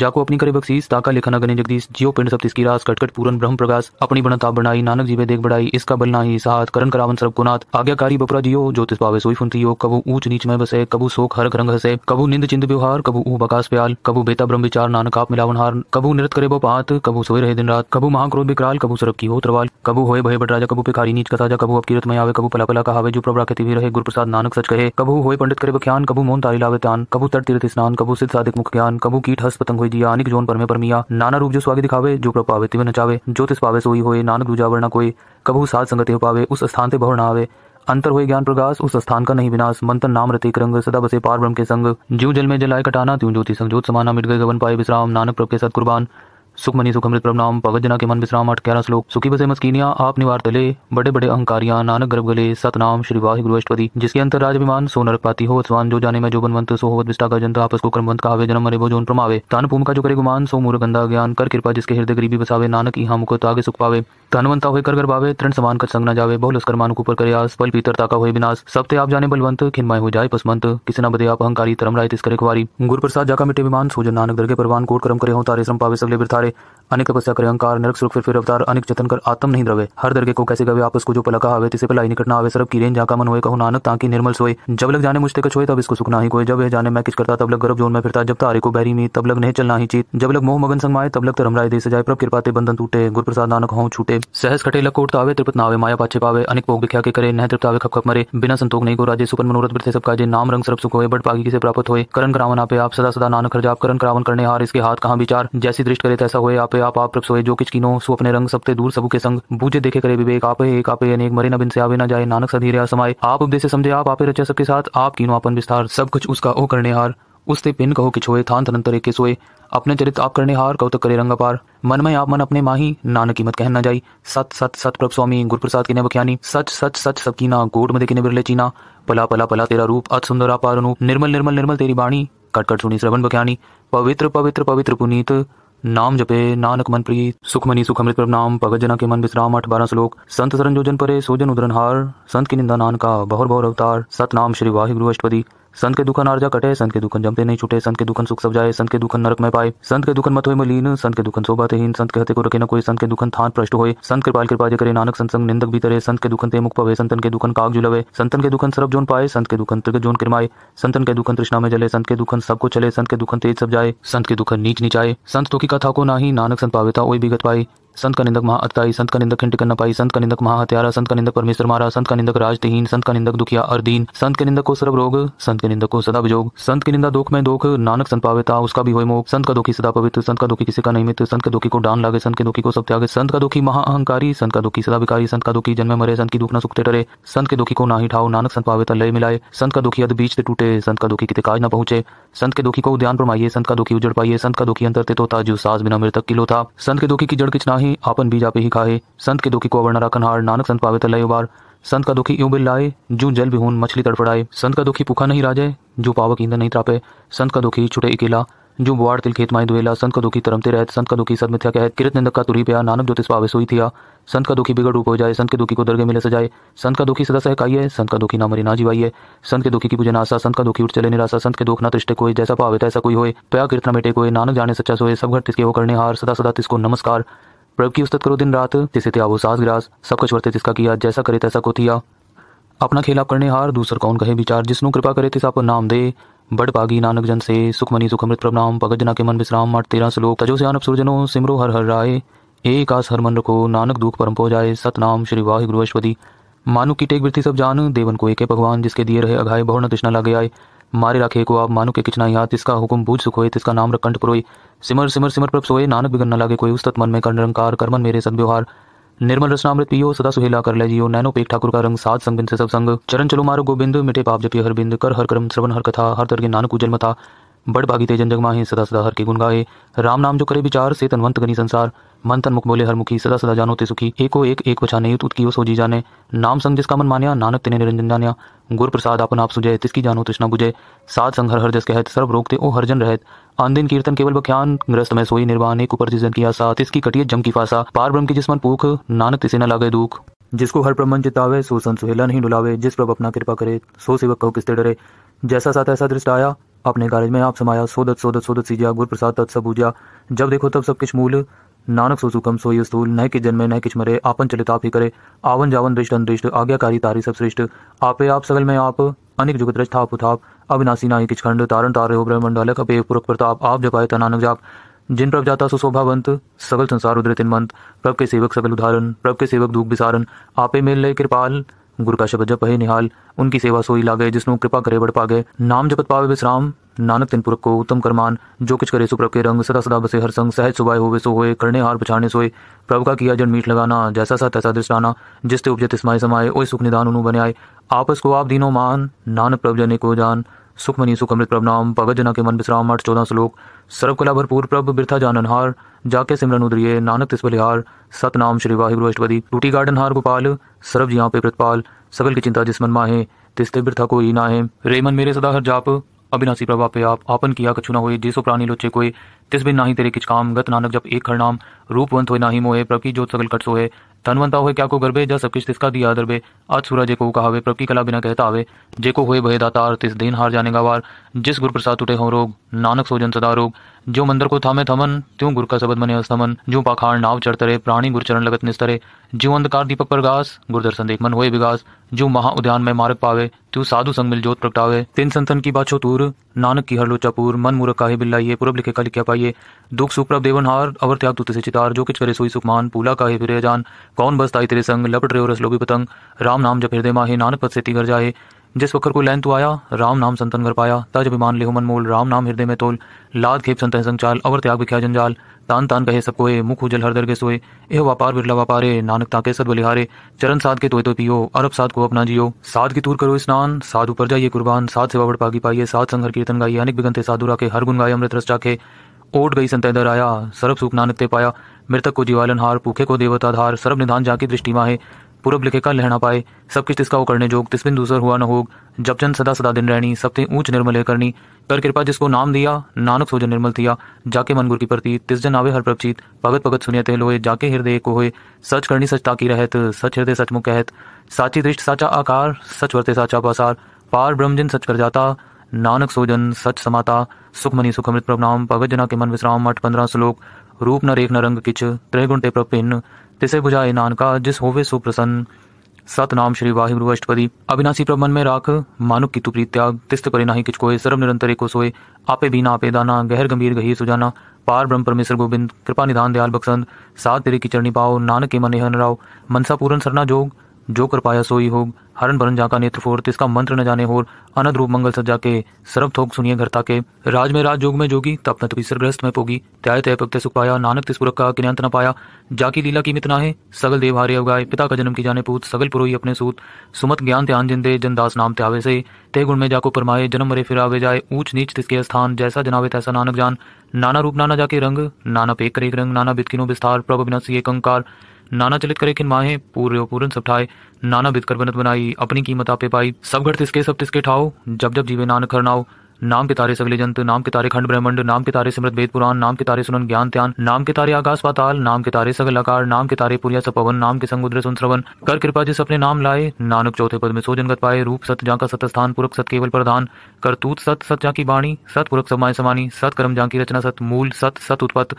जाको अपनी करे बख्शीस ताका लिखा गने जगदीश जियो पिंड सब तिसकी रास कटकट पूरन ब्रह्म प्रकाश अपनी बनता बनाई नानक जीवे देख बढ़ाई इसका बल नाही साथ करण करावन सब गुनाथ आज्ञाकारी बपरा जियो ज्योतिष पावे सोई फुन थी कबू ऊंच नीच में बसे कबू शोक हर रंग हसे कबू निंद चिंद व्यवहार कबू ऊ बकाश प्याल कबू बेता ब्रह्म विचार नानक आप मिलावन हार कबू निरत करे बो पात कबू सोए रहे दिन रात कबू महाक्रोध बिकराल कबू सरब की हो त्रवाल कबू होए भय बटराजा कबू पिखारी नीच कसाजा कबू अब कीरत में आवे कबू पला पला कहावे जो प्रभा के रहे रहे प्रसाद नानक सच कहे कबू होए पंडित करे बख्यान कबू मोन तारी लावे तान कबू तट तीर्थ स्नान कबू सिद्ध साधिक मुख ज्ञान कबू कीट हस्त पतंग हुई जिया अनिक जोन परमे परमिया नाना रूप जो स्वागत दिखावे जो प्रभ पावे तिवे नचावे जो तिस पावे सोई होए नानक दूजा वरना कोई कभू साध संगत पावे उस स्थान से भव न आवे अंतर हुए ज्ञान प्रकाश उस स्थान का नहीं विनाश मंत्र नाम रतिक रंग सदा बसे पार ब्रह्म के संग जीव जल में जलाए कटाना त्यू ज्योति संग ज्योत समाना मिट गए गवन पाए विश्राम नानक प्रभ के साथ कुर्बान सुखमनी सुखमृत प्रणाम भगत जना के मन विश्राम अठ ग्यारह श्लोक सुखी बसे मस्किनिया आप निवार तले बड़े बड़े अहंकारिया नानक गर्भ गले सतनाम श्री वाहि अष्टपति जिसके अंतर राजभिमान सो नरक पाती हो स्वान जो जाने में जो बनवंत सो हो विष्टा का जनता आपस को का आवे जन्म मरे वो जोन प्रमावे तान भूमि का जो करे गुमान सो मूर्ख गंदा ज्ञान कर कृपा जिसके हृदय गरीबी बसावे नानक यहाँ मुकुत आगे सुख पावे धनवंता हुए कर, कर बावे तृण समान कर संग न जावे बहुल उसकर मान ऊपर कर आस पल पीतर ताका हुए विनाश सब ते आप जाने बलवंत खिनमाय हो जाए पसमंत किसी न बदे आप अहंकारी तरम राय करे कुवारी गुरु प्रसाद जाका मिटे विमान सूजन नानक दर के परवान कोट करम करे हो तारे श्रम पावे सबले बिरथारे अनेक तपस्या करे अंकार नरक सुख फिर फिर अवतार अनेक जतन कर आत्म नहीं द्रवे हर दरगे को कैसे गवे आप उसको जो पलका आवे तिसे पलाई निकट ना आवे सरब की रेन जाका मन हुए कहू नानक ताकि निर्मल सोए जब लग जाने मुझते हुए तब इसको सुखना ही कोई जब यह जाने मैं किस करता तब लग गर्भ जोन में फिरता जब तारे को बैरी में तब लग नहीं चलना ही चीत जब लग मोह मगन संग माए तब लग तरम दे सजाए प्रभ कृपाते बंधन टूटे गुरु प्रसाद नानक हों छूटे सहज खटे लग कोट आवे त्रिपत नावे माया पाचे पावे अनेक भोग भिख्या के करे नह तृप्त आवे खप खप मरे बिना संतोक नहीं को राजे सुपन मनोरथ बृथे सबका जे नाम रंग सब सुख होए बट पागी से प्राप्त हुए करण करावन आप सदा सदा नानक हर जाप करण करावन करने हार इसके हाथ कहाँ विचार जैसी दृष्टि करे तैसा हुए आप आप आप प्रभ सोए जो किच कीनो सो अपने रंग सबते दूर सबू के संग बूझे देखे करे विवेक आप एक आप अनेक मरे न बिन से आवे न जाए नानक सधीरे समाये आप उपदेश समझे आप आपे रचे सबके साथ आप कीनो अपन विस्तार सब कुछ उसका ओ करने हार उसते पिन कहो किछ होए थान थनंतर एक सोए अपने चरित आप करने हार कौतक तो करे रंग अपार मन में आप मन अपने माही नान कीमत कहन न जाई सत सत सत प्रभ स्वामी गुरुप्रसाद की बख्यानी सच सच सच सब कीना गोड मदे किने बिरले चीना पला पला पला तेरा रूप अत सुंदर अपार अनूप निर्मल निर्मल निर्मल तेरी बाणी कटकट सुनी श्रवण बख्यानी पवित्र पवित्र पवित्र पुनीत नाम जपे नानक मन प्रीत सुखमनी सुखमृत पर नाम भगत जना के मन विश्राम अठ बारह श्लोक संत सरन जोजन परे सोजन हार संत की निंदा नान का बहुर बहुर अवतार सत नाम श्री वाहि गुरु अष्टपति संत के दुखन आर्जा कटे संत के दुखन जमते नहीं छूटे संत के दुखन सुख सब जाए संत के दुखन नरक में पाए संत के दुखन मत हो मलिन संत के दुखन सोबाते हीन संत के हते को रखे न कोई संत के दुखन थान प्रष्ट हो संत कृपाल कृपा जे करे नानक संसंग निंदक भी तरे संत के दुखन ते मुख पवे संतन के दुखन काग जुलवे संतन के दुखन सरब जोन पाए संत के दुखन त्रिक जोन किरमाए संतन के दुखन तृष्णा में जले संत के दुखन सबको चले संत के दुखन तेज सब जाए संत के दुखन नीच नीचाए संत तो की कथा को ना ही नानक संत पाविता ओई बिगत पाई संत का निंदक महाअताई संत का निंदक खिंड करना पाई संत का निंदक महाहत्यारा संत का निंदक परमेश्वर मारा संत का निंदक राजतहीन संत का निंदक दुखिया दीन संत के निंदक को सर्व रोग संत के निंदक को सदा विजोग संत की निंदा दुख में दुख नानक संत पावेता उसका भी हो मोग संत का दुखी सदा पवित्र संत का दुखी किसी का नहीं मित्र संत के दुखी को डान लागे संत के दुखी को सब त्यागे संत का दुखी महाअहंकारी संत का दुखी सदा विकारी संत का दुखी जन्म मरे संत की दुख न सुखते डरे संत के दुखी को ना ही ठाओ नानक संत पावेता लय मिलाए संत का दुखी अध बीच से टूटे संत का दुखी कितने काज न पहुंचे संत के दुखी को उद्यान पर संत का दुखी उजड़ पाइए संत का दुखी अंतर ते तो था जो सास बिना मृतक किलो था संत के दुखी की जड़ किचना नाहीं आपन बीजा पे ही खाए संत के दुखी को रखन हार नानक संत पावे तलाई उबार संत का दुखी यूं बिल लाए जू जल बिहून मछली तड़फड़ाए संत का दुखी पुखा नहीं राजे जो पावक ईंधन नहीं त्रापे संत का दुखी छुटे अकेला जो बुआड़ तिल खेत माई दुवेला संत का दुखी तरमते रहते संत का दुखी सदमिथ्या कहत किरत निंदक का तुरी प्या नानक ज्योतिष पावे सोई थिया संत का दुखी बिगड़ रूप हो जाए संत के दुखी को दर्गे मिले सजाए संत का दुखी सदा सहकाई है संत का दुखी ना मरी ना जीवाई है संत के दुखी की पूजन आशा संत का दुखी उठ चले निराशा संत के दुख ना तिष्टे कोई जैसा पावे तैसा कोई होए प्या किरत मेटे कोई नानक जाने सच्चा सोए सब घर तिसके वो करने हार सदा सदा तिसको नमस्कार प्रभु की उस्तत करो दिन रात जिसे थे आबो सास ग्रास सब कुछ वर्ते जिसका किया जैसा करे तैसा को थिया अपना खेल आप करने हार दूसर कौन कहे विचार जिसनु कृपा करे तिस आप नाम दे बड़ पागी नानक जन से सुखमनी सुखमृत प्रणाम भगत जना के मन विश्राम मठ तेरा श्लोक तजो से आनप सुरजनो सिमरो हर हर राय एक आस हर मन रखो नानक दुख परम पो जाए सतनाम श्री वाहि गुरुअश्वदी मानु की टेक वृत्ति सब जान देवन को एक है भगवान जिसके दिए रहे अघाय बहुत तृष्णा लागे आए मारे राखे को आप मानो के किचना या तिसका हुकुम बूझ सुखोए तिसका नाम रखंड करोई सिमर सिमर सिमर प्रभ सोए नानक बिगन न लागे कोई उस मन में कर निरंकार कर्मन मेरे सदव्यवहार निर्मल रसनामृत पियो सदा सुहेला कर ले जियो नैनो पेक ठाकुर का रंग सात संगन से सब संग चरण चलो मारो गोबिंद मिटे पाप जपी हर बिंद कर हर कर्म श्रवण हर कथा हर तरगे नानक उजल मथा बड़ भागी तेजन जग माहे सदा सदा हर के गुण गाए राम नाम जो करे विचार से तनवंत गनी संसार मन तन मुख बोले हर मुखी सदा सदा जानो ते सुखी एको एक एक बचा युत तुत कियो सो जी जाने नाम संग जिसका मन मान्या नानक तिने निरंजन जान्या गुर प्रसाद अपन आप सुजय तिसकी जानो तृष्णा बुझे साध संग हर हर जस कहत सर्व रोकते ओ हर जन रहत दिन कीर्तन केवल बख्यान ग्रस्त में सोई निर्वाण एक ऊपर जिजन की आसा तिसकी कटिए जम की फासा पार ब्रह्म की जिसमन पूख नानक तिसे न लागे दुख जिसको हर ब्रह्म चितावे सो सन सुहेला नहीं डुलावे जिस प्रभ अपना कृपा करे सो सेवक कहो किसते डरे जैसा साथ ऐसा दृष्ट आया अपने कार्य में आप समाया सोदत सोदत सोदत सीजा गुर प्रसाद तत्सब जब देखो तब सब किस मूल नानक सोसु कम सोई स्थूल न कि जन्मे न किच मरे आपन चलित आप ही करे आवन जावन दृष्ट अनदृष्ट आज्ञाकारी तारी सब श्रेष्ठ आपे आप सगल में आप अनिक जुगत रच थाप उथाप अविनाशी ना किच खंड तारण तारे हो ब्रह्मंडालक कपे पुरख प्रताप आप जपाए नानक जाप जिन प्रभ जाता सुशोभावंत सगल संसार उदृत मंत प्रभ के सेवक सगल उदाहरण प्रभ के सेवक दुख विसारण आपे मेल ले कृपाल गुरु का शब्द जप है निहाल उनकी सेवा सोई लागे जिसनों कृपा करे बढ़ पागे नाम जपत पावे विश्राम नानक तिन पुरख को उत्तम करमान जो किच करे सुप्रभ के रंग सदा सदा बसे हर संग सहज सुबह होवे सो होए करने हार पछाने सोए प्रभु का किया जन मीठ लगाना जैसा सा तैसा दृष्टाना जिसते उपजे तिस्माय समाये ओ सुख निदान उनु आए आपस को आप दीनो मान नानक प्रभु जने को जान सुख मनी सुख अमृत प्रभ नाम भगत जना के मन विश्राम आठ चौदह श्लोक सर्व कला भरपूर प्रभ बिरथा जानन हार जाके सिमरन उदरिये नानक तिस बलिहार सतनाम श्री वाहिगुरु अष्टपदी टूटी गार्डन हार गोपाल सर्व जिया पे प्रतपाल सबल की चिंता जिस मन माहे तिस्ते बिरथा कोई ना है रे मन मेरे सदा हर जाप अविनाशी प्रभा पे आप आपन किया कछु न होए जेसो प्राणी लोचे कोय बिन नाही तेरे किच काम गत नानक जब एक हर नाम रूपवंत हो नाही मोहे प्रभु की जोत सगल कट सोए धनवंता हुए क्या को गर्भे जा सब किस तिसका दिया दरबे आज सूरज को कहावे प्रभु की कला बिना कहता आवे जे को हुए भय दातार तिस दिन हार जाने का वार जिस गुरु प्रसाद उठे हो रोग नानक सोजन सदा रोग जो मंदिर को थामे थमन त्यों गुर का शब्द मने अस्तमन जो पाखाण नाव चढ़तरे प्राणी गुरचरण लगत निस्तरे जो अंधकार दीपक पर गास गुरदर्शन देख मन होए विगास जो महा उद्यान में मार्ग पावे त्यों साधु संग मिल जोत प्रगटावे तीन संतन की बाछो तूर नानक की हर लोचापुर मन मूर्ख काहे बिल्लाइए पूर्व लिखे का लिखा पाइए दुख सुख प्रभ देवनहार अवर त्याग तुते से चितार जो किच करे सोई सुखमान पूला काहे फिर जान कौन ताई तेरे संग लपट रे हो लोभी पतंग राम नाम जब हृदय माहे नानक पद से तिगर जाए जिस वक्र को लैन तू आया राम नाम संतन घर पाया तज अभिमान लिहो मन मोल राम नाम हृदय में तोल लाद खेप संतन संचाल अवर त्याग विख्या जंजाल तान तान कहे सब कोए मुख उजल हर दर के सोए एह व्यापार बिरला व्यापारे नानक ताके सद बलिहारे चरण साध के तोय तो पियो अरब साध को अपना जियो साध की तूर करो स्नान साधु पर जाइए कुर्बान साध सेवा बड़ पागी पाइए साध संघर कीर्तन गाइए अनेक बिगंते साधु राखे हर गुण गाय अमृत रस चाखे ओट गई संत दर आया सर्व सुख नानक ते पाया मृतक को जीवालन हार भूखे को देवता धार सर्व निधान जाके दृष्टि माहे पूरब लिखे का लहना पाए सब किस तिसका वो करने जोग तिस बिन दूसर हुआ न होग जब चंद सदा सदा दिन रहनी सब ते ऊंच निर्मल है करनी कर कृपा जिसको नाम दिया नानक सोजन निर्मल थिया जाके मन गुर की प्रति तिस जन आवे हर प्रपचित भगत भगत सुनियत लोए जाके हृदय को होए सच करनी सच की रहत सच हृदय सच मुख कहत साची दृष्ट साचा आकार सच वर्ते साचा पासार पार ब्रह्मजन सच कर जाता नानक सोजन सच समाता सुखमनी सुखमृत नाम भगत जना के मन विश्राम आठ पंद्रह श्लोक रूप न रेख न रंग किच त्रय ते प्रभिन्न तिसे बुझाए नानका जिस होवे सुप्रसन्न नाम श्री वाहिगुरु अष्टपदी अविनाशी प्रबन में राख मानुक की तुप्री त्याग तिस्त परि नाही किच कोय सर्व निरंतर को सोए आपे बीना आपे दाना गहर गंभीर गहीर सुजाना पार ब्रह्म परमेश्वर गोविंद कृपा निधान दयाल बक्सन सात तेरे की चरणी पाओ नानक के मन हन राव मनसा पूरन सरना जोग जो कर पाया सोई हो हरण भरन जाका नेत्र फोर तिसका मंत्र न जाने होर अनद रूप मंगल सज्जा के सर्व थोक सुनिए घर ताके राज में राज जोग में जोगी तप न तपी सरग्रस्त में पोगी त्याय तय पक्त सुख पाया नानक तिस पुरख का किन्यांत न पाया जाकी लीला की मितना है सगल देव हारे अवगाए पिता का जन्म की जाने पूत सगल पुरोही अपने सूत सुमत ज्ञान ध्यान जिंदे जनदास नाम त्यावे से ते गुण में जाको परमाए जन्म मरे फिरावे जाए ऊंच नीच तिसके स्थान जैसा जनावे तैसा नानक जान नाना रूप नाना जाके रंग नाना पेक करे रंग नाना बितकिनो विस्तार प्रभ बिना एक अंकार नाना चलित करे किन माहे पूरे पूरन सब ठाए नाना बिदकर कर बनत बनाई अपनी कीमत आपे पाई सब घर तिसके सब तिसके ठाओ जब जब जीवे नानक खरनाओ नाम के तारे सगले जंत नाम के तारे खंड ब्रह्मंड नाम के तारे सिमृत वेद पुराण नाम के तारे सुनन ज्ञान त्यान नाम के तारे आकाश पाताल नाम के तारे सगल आकार नाम के तारे पुरिया सपवन नाम के संगुद्र श्रवन कर कृपा जिस अपने नाम लाए नानक चौथे पद में सो जगत पाए रूप सत जाका सत स्थान पुरक सत केवल प्रधान करतूत सत सत जा की सत पुरक समाय समानी सत कर्म जा की रचना सत मूल सत सत उत्पत्त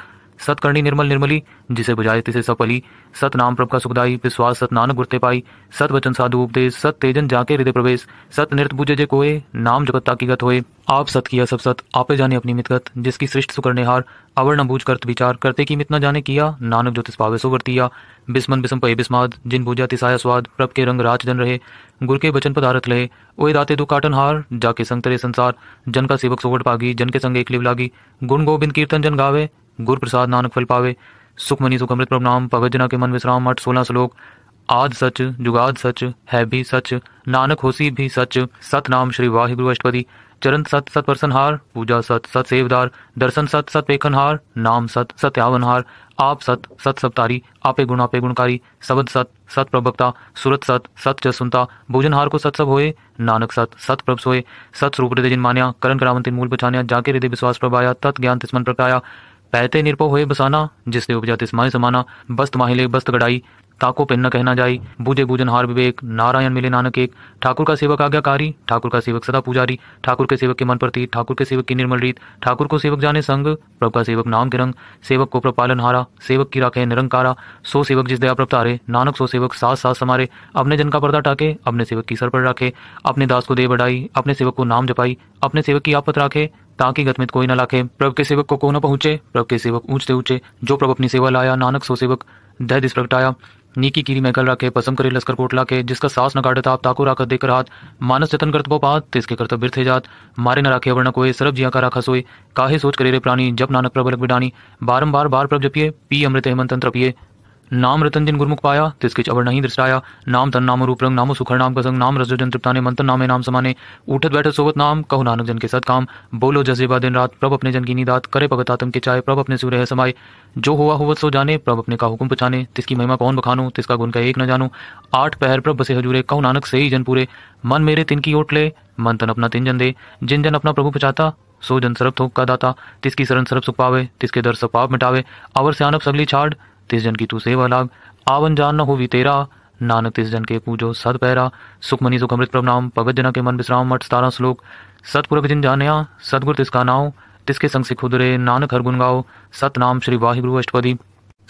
सतकर्णी निर्मल निर्मली जिसे बुझाए तिसे सपली सत नाम प्रभ का सुखदाई विश्वास सत नानक गुरते पाई सत वचन साधु उपदेश सत तेजन जाके हृदय प्रवेश सत नृत्य बुझे जे कोए नाम जगत ताकीगत होए आप सत किया सब सत आपे जाने अपनी मितगत जिसकी सुकरने हार अवर न बूझ करत विचार करते की मित न जाने किया नानक ज्योतिष पावे सो वर्तिया बिस्मन बिस्म पे बिस्माद जिन बुझा तिसाया स्वाद प्रभ के रंग राज जन रहे गुर के वचन पदारथ लहे ओए दाते दु काटन हार जाके संग तरे संसार जन का सेवक सोवट पागी जन के संग एक लिव लागी गुण गोविंद कीर्तन जन गावे गुर प्रसाद नानक फल पावे सुखमनी सुखमृत प्रणाम भगत जना के मन विश्राम मठ सोलह श्लोक आद सच जुगाद सच है भी सच नानक होसी भी सच सत नाम श्री वाहिगुरु अष्टपति चरण सत सत हार पूजा सत सत सेवदार दर्शन सत सत हार नाम सत सत्यावन हार आप सत सत सप्तारी आपे गुण आपे गुणकारी सबद सत सत प्रभक्ता सुरत सत सत जसुनता भोजन हार को सत सब होए नानक सत सत प्रभ सोए सत स्वरूप हृदय जिन मान्या करण करामंतिन मूल पछान्या जाके हृदय विश्वास प्रभाया तत् ज्ञान तिस्मन प्रकाया पहते निरपो हुए बसाना जिससे उपजात स्माय समाना बस्त माहिले बस्त गढ़ाई ताको पेन न कहना जाई बुझे बूजन हार विवेक नारायण मिले नानक एक ठाकुर का सेवक आज्ञाकारी ठाकुर का सेवक सदा पुजारी ठाकुर के सेवक के मन प्रतीत ठाकुर के सेवक की निर्मल रीत ठाकुर को सेवक जाने संग प्रभु का सेवक नाम के रंग सेवक को प्रपालन हारा सेवक की राखे निरंकारा सो सेवक जिस दया प्रपतारे नानक सो सेवक सास सास समारे अपने जन का पर्दा टाके अपने सेवक की सर पर राखे अपने दास को दे बढ़ाई अपने सेवक को नाम जपाई अपने सेवक की आपत राखे ताकि गत में कोई न लाखे प्रभु के सेवक को को न पहुंचे प्रभु के सेवक ऊंचते ऊंचे जो प्रभु अपनी सेवा लाया नानक सो सेवक दह दिस प्रगटाया नीकी कीरी मैकल रखे पसम करे लस्कर कोट लाखे जिसका सास न काटे तो आप ताको राखत देकर हाथ मानस जतन करत पात तिसके तो करत बिरथे जात मारे न राखे वर्ण कोई सरब जिया का राखा सोए काहे सोच करे रे प्राणी जब नानक प्रबलक बिडानी बारंबार बार प्रभ जपिए पी अमृत हेमंत तंत्र पिए नाम रतन जिन गुरमुख पाया तिसके किच अवर नहीं दृष्टाया नाम तन नाम रूप रंग नामो सुखर नाम कसंग नाम रसजन तृप्ताने मंतन नामे नाम समाने उठत बैठत सोवत नाम कहु नानक जन के सत काम बोलो जजेबा दिन रात प्रभ अपने जन की निदात करे भगत आतम के चाय प्रभ अपने सूर्य समाये जो हुआ हुआ सो जाने प्रभ अपने का हुक्म पुछाने तिसकी महिमा कौन बखानू तिसका गुण का एक न जानू आठ पहर प्रभ बसे हजूरे कहु नानक से ही जन पूरे मन मेरे तिन की ओट ले मन तन अपना तिन जन दे जिन जन अपना प्रभु पुछाता सो जन सरब थोक का दाता तिसकी शरण सरब सुख पावे तिसके दर सब पाप मिटावे अवर से सियानप सगली छाड़ तिस जन की तू सेवा लाग आवन जान न भी तेरा नानक तिस जन के पूजो सद पैरा सुखमनी सुख अमृत प्रणाम भगत जना के मन विश्राम मठ सतारा श्लोक सतपुरख जिन जान्या सतगुर तिसका नाव तिसके संग सिख उदरे नानक हर गुन गाओ सत नाम श्री वाहिगुरु अष्टपदी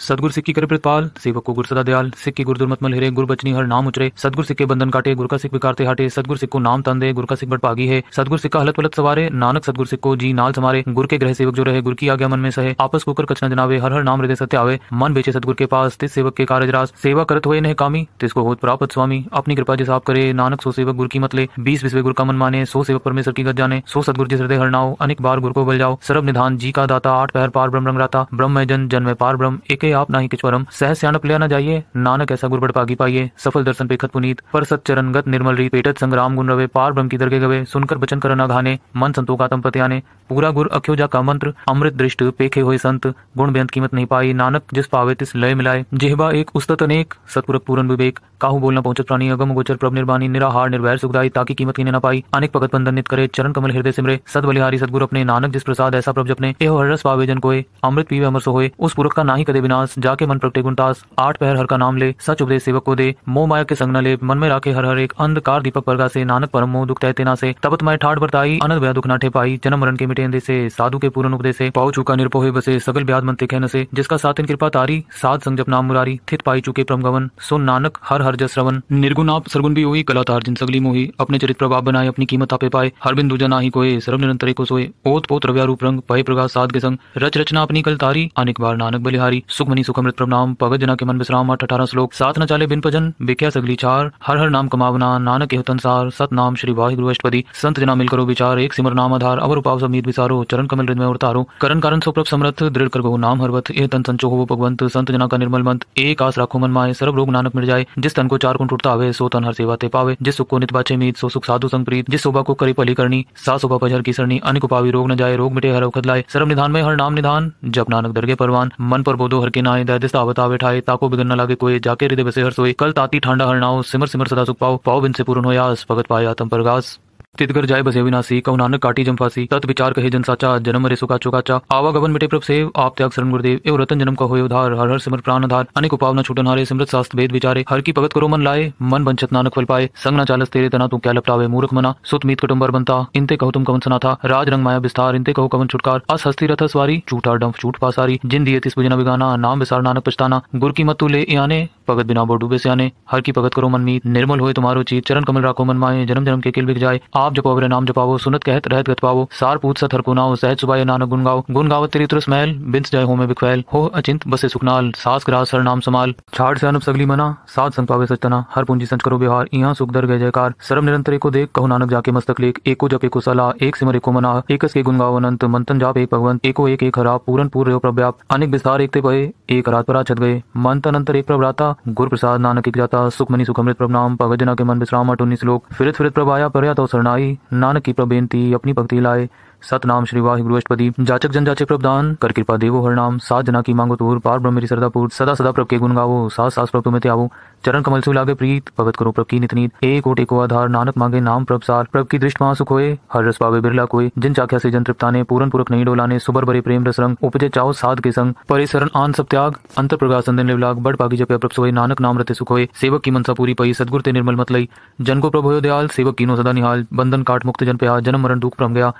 सदगुर सिक्की कर प्रतपाल सेवक को गुर सदा दयाल सिक्की गुर दुर्मतमल हिरे गुर बचनी हर नाम उचरे सदगुर सिक्के बंधन काटे गुर का सिख बिकारते हाटे सदगुर सिक्को नाम तन दे गुर का सिख बट भागी है सदगुर सिक्का हलत पलत सवारे नानक सदगुर सिक्को जी नाल समारे गुर के ग्रह सेवक जो रहे गुर की आज्ञा मन में सहे आपस को कर कचना जनावे हर हर नाम हृदय सत्य आवे मन बेचे सदगुर के पास तिस सेवक के कारज रास सेवा करत हुए नहीं कामी तिसको हो प्राप्त स्वामी अपनी कृपा जिस आप करे नानक सो सेवक गुर की मत ले बीस बिस्वे गुर का मन माने सो सेवक परमेश्वर की गत जाने सो सदगुर जिस हृदय हरनाओ अनेक बार गुर को बल जाओ सर्व निधान जी का दाता आठ पहर पार ब्रह्म रंग राता ब्रह्म जन जन्म पार ब्रह्म एक के आप ना ही किचवरम सह सियाणप ले न जाइए नानक ऐसा गुरबड़ पागी पाइए सफल दर्शन पेखत पुनीत पर सत चरण गत निर्मल री पेटत संग्राम गुण रवे पार ब्रह्म की दरगे गवे सुनकर बचन कर ना घाने मन संतोकातम पति आने पूरा गुर अख्यो जा का मंत्र अमृत दृष्ट पेखे हुए संत गुण बेअंत कीमत नहीं पाई नानक जिस पावे तिस लय मिलाए जेहबा एक उस्तत अनेक सतपुर पूरन विवेक काहू बोलना पहुंचत प्राणी अगम गोचर प्रभ निर्वाणी निराहार निर्वैर सुखदाई ताकि कीमत की न पाई अनेक भगत बंधन नित करे चरण कमल हृदय सिमरे सद बलिहारी सदगुरु अपने नानक जिस प्रसाद ऐसा प्रभ जपने एह हर रस पावे जन कोए अमृत पीवे अमर सोए उस पुरख का ना ही कदे बिना विनाश जाके मन प्रगटे गुणतास आठ पहर हर का नाम ले सच उपदेश सेवक को दे मो माया के संगना ले मन में राखे हर हर एक अंधकार दीपक परगा से नानक परम मोह दुख तेना से तपत मैं ठाट बरताई अनंत व्या दुख नाठे पाई जन्म मरण के मिटेंदे से साधु के पूर्ण उपदेश से पाऊ चुका निरपोहे बसे सगल ब्याद मन तिखे नसे जिसका इन कृपा तारी साध संग संजप नाम मुरारी थित पाई चुके परम गवन सुन नानक हर हर जस रवन निर्गुण आप सरगुण भी हुई कलातार जिन सगली मोही अपने चरित्र प्रभाव बनाए अपनी कीमत आपे पाए हर बिंदु जना ही कोए सर्व निरंतर को सोए ओत पोत रव्या रूप रंग पय प्रगा साध के संग रच रचना अपनी कल तारी अनेक बार नानक बलिहारी सुख सुखमनी सुखमृत प्रणाम पगत जना के मन विश्राम आठ अठारह श्लोक सात न चाले बिन भजन बेक्या सगली चार हर हर नाम कमावना नानक के हुतनसार सत नाम श्री वाहि गुरु अष्टपदी संत जना मिल करो विचार एक सिमर नाम आधार अवर उपाव समीत मीत विचारो चरण कमल हृदय और तारो करण कारण सुप्रभ समर्थ दृढ़ कर गो नाम हरवत ए तन संचो हो भगवंत संत जना का निर्मल मंत एक आस राखो मन माए सर्व रोग नानक मिल जाए जिस तन को चार कुंठ टूटता आवे सो तन हर सेवा ते पावे जिस सुख को नित बाचे मीत सो सुख साधु संग प्रीत जिस शोभा को करे पली करनी सा शोभा पजर की सरणी अनिक उपावी रोग न जाए रोग मिटे हर अवखत लाए सर्व निधान में हर नाम निधान जब नानक दरगे परवान मन पर बोधो हर के नाय दैदे आवत आवे ठाए ताको बिगन न लागे कोई जाके हृदय बसे हर सोए कल ताती ठंडा हरनाओ सिमर सिमर सदा सुख पाओ पाओ बिन से पूर्ण हो या भगत पाए तम प्रगास तिदगर जाय बसे विनाशी कहु नानक काटी जम फांसी तत् विचार कहे जन साचा जन्म रे सुका चुकाचा आवा गवन मिटे प्रभ सेव आप त्याग शरण गुरुदेव एवं रतन जन्म का हो उधार हर हर सिमर प्राण आधार अनेक उपाव न छूटन हारे सिमरत शास्त्र भेद विचारे हर की भगत करो मन लाए मन बंशत नानक फल पाए संग न चालस तेरे तना तू क्या लपटावे मूर्ख मना सुत मीत कटुम्बर बनता इनते कहो तुम कवन सना था राज रंग माया विस्तार इनते कहो कवन छुटकार अस हस्ती रथ सवारी झूठा डंफ छूट पासारी जिन दिए तिस बुजना बिगाना नाम विसार नानक पछताना गुर की मत तू ले आने भगत बिना बोडूबे से आने हर की भगत करो मन मीत निर्मल हो तुम्हारो चीत चरण कमल राखो मन माए जन्म जन्म के किल बिक जाए आप जपो अग्र नाम जपाव सुनत कहत रहत गत पावो सार पूत सत हर को नाव सहज सुबाय नानक गुण गाओ गुण गावत तेरी तुरस महल बिंस जय हो में बिखवैल हो अचिंत बसे सुखनाल सास ग्रास हर नाम समाल छाड़ से अनुप सगली मना सात संत पावे सचतना हर पूंजी संच करो बिहार यहाँ दर गय जयकार सर्व निरंतर को देख कहो नानक जाके मस्तक लेख एको जप एको सला एक सिमर एको मना एकस के गुण गाओ अनंत मंतन जाप एक भगवंत एको एक एक हरा पूरन पूर रहो प्रव्याप अनेक विस्तार एकते पहे एक रात पर छत गए मंतन अंतर एक प्रभराता गुरु प्रसाद नानक एक जाता सुखमनी सुखमृत प्रणाम भगत जना के मन विश्राम अटोनी श्लोक फिरत फिरत प्रभाया पर्या तो सरना आई नानक की प्रबेनती अपनी भगती लाए सतनाम श्री वाहिगुरु बृहस्पति जाचक जन जाचक प्रभ कर कृपा देवो हर नाम सात जना की मांगो तोर पार ब्रह्मी मेरी सरदा सदा सदा प्रभ के गुण गावो सात सास प्रभ तुम्हें त्यावो चरण कमल से लागे प्रीत भगत करो प्रभ की नितनीत एक ओट को आधार नानक मांगे नाम प्रभ सार प्रभ की दृष्टि महासुख होए हर रस पावे बिरला कोई जिन चाख्या से जन तृप्ताने पूरन पूरक नहीं डोलाने सुबर भरे प्रेम रस रंग उपजे चाओ साध के संग परे शरण आन सब त्याग अंतर प्रकाश अंदर लिवलाग बड़ पागी जपया प्रभ सोए नानक नाम रते सुख होए सेवक की मनसा पूरी पई सदगुर ते निर्मल मत लई जन को प्रभ हो दयाल सेवक कीनो सदा निहाल बंधन काट मुक्त जन पे जन्म मरण दुख प्रम गया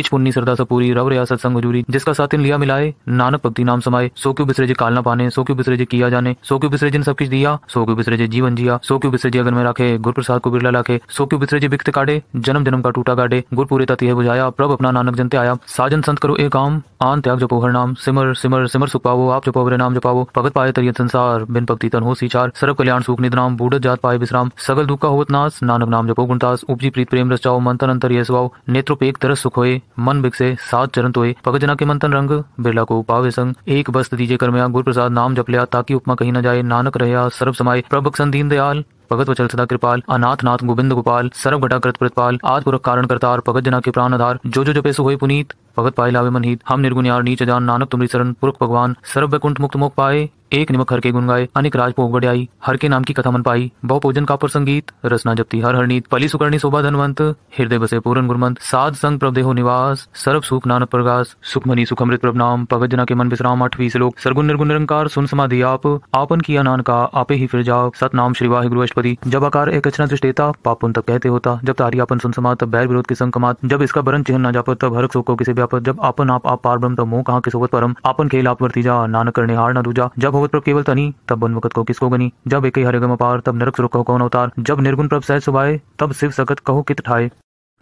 इच पुन्नी सरदा सपूरी रव रियासत सत्संग हजूरी जिसका इन लिया मिलाए नानक भक्ति नाम समाये सो क्यों बिसरे जे काल ना पाने सो क्यों बिसरे जे किया जाने सो क्यों बिसरे जिन सब कुछ दिया सो क्यों बिसरे जे जीवन जिया सो क्यों बिसरे जे अगर में रखे गुर प्रसाद को बिरला लाखे सो क्यों बिसरे जे बिक्त काटे जन्म जन्म का टूटा काटे गुरु पूरे तति है बुझाया प्रभ अपना नानक जनते आया साजन संत करो एक काम आन त्याग जपो हर नाम सिमर सिमर सिमर सुख पावो आप जपो हरे नाम जपावो भगत पाए तरियत संसार बिन भक्ति तन हो सीचार सर्व कल्याण सुख नाम बूढ़ जात पाए विश्राम सगल दुख का होत नास नानक नाम जपो गुणतास उपजी प्रीत प्रेम रचाओ मंथन अंतर ये स्वभाव नेत्रोपेक तरस सुख होए मन भिक्षे सात चरण तोय पगजना के मंथन रंग बिरला को पावे संग एक बस्त दीजे कर्मया गुरु प्रसाद नाम जप लिया ताकि उपमा कहीं न जाए नानक रहया सर्व समाये प्रभु दीन दयाल भगत वचल सदा कृपाल अनाथ नाथ गोविंद गोपाल सर्व घटाकृत आद आदपुरक कारण करतार भगत जना के प्राण आधार जो जो जपे हुए पुनीत भगत पाए लावे मनहित हम निर्गुण यार नीच जान नानक तुम्हारी शरण पुरख भगवान सर्व वैकुंठ मुक्त मोक पाए एक निमक हर के गुण गाय अनेक राज पोगड़ हर के नाम की कथा मन पाई बहु पूजन का पर संगीत रसना जपती हर हरनीत पली सुकर्णी शोभा धनवंत हृदय बसे पूरन गुरमंत साध संग प्रभदेहो निवास सर्व सुख नानक प्रगास सुखमनी सुखमृत प्रभ नाम भगत जना के मन विश्राम अठवी श्लोक सरगुण निर्गुण निरंकार सुन समाधि आप आपन किया नान का आपे ही फिर जाओ सत नाम श्री वाहि गुरु परी जब आकार एक अचना दृष्टेता पापुन तक कहते होता जब तारी अपन सुन समात बैर विरोध के संकमात जब इसका बरन चिन्ह ना जापत तब हरक सोको किसी व्यापत जब अपन आप आप पार ब्रम तब मोह कहा किस सोवत परम अपन खेल आप वर्ती जा नानक करने हार न दूजा जब होवत प्रभ केवल तनी तब बन वक्त को किसको गनी जब एक ही गम अपार तब नरक सुरख कौन अवतार जब निर्गुण प्रभ सहज सुभाए तब शिव सकत कहो कित ठाए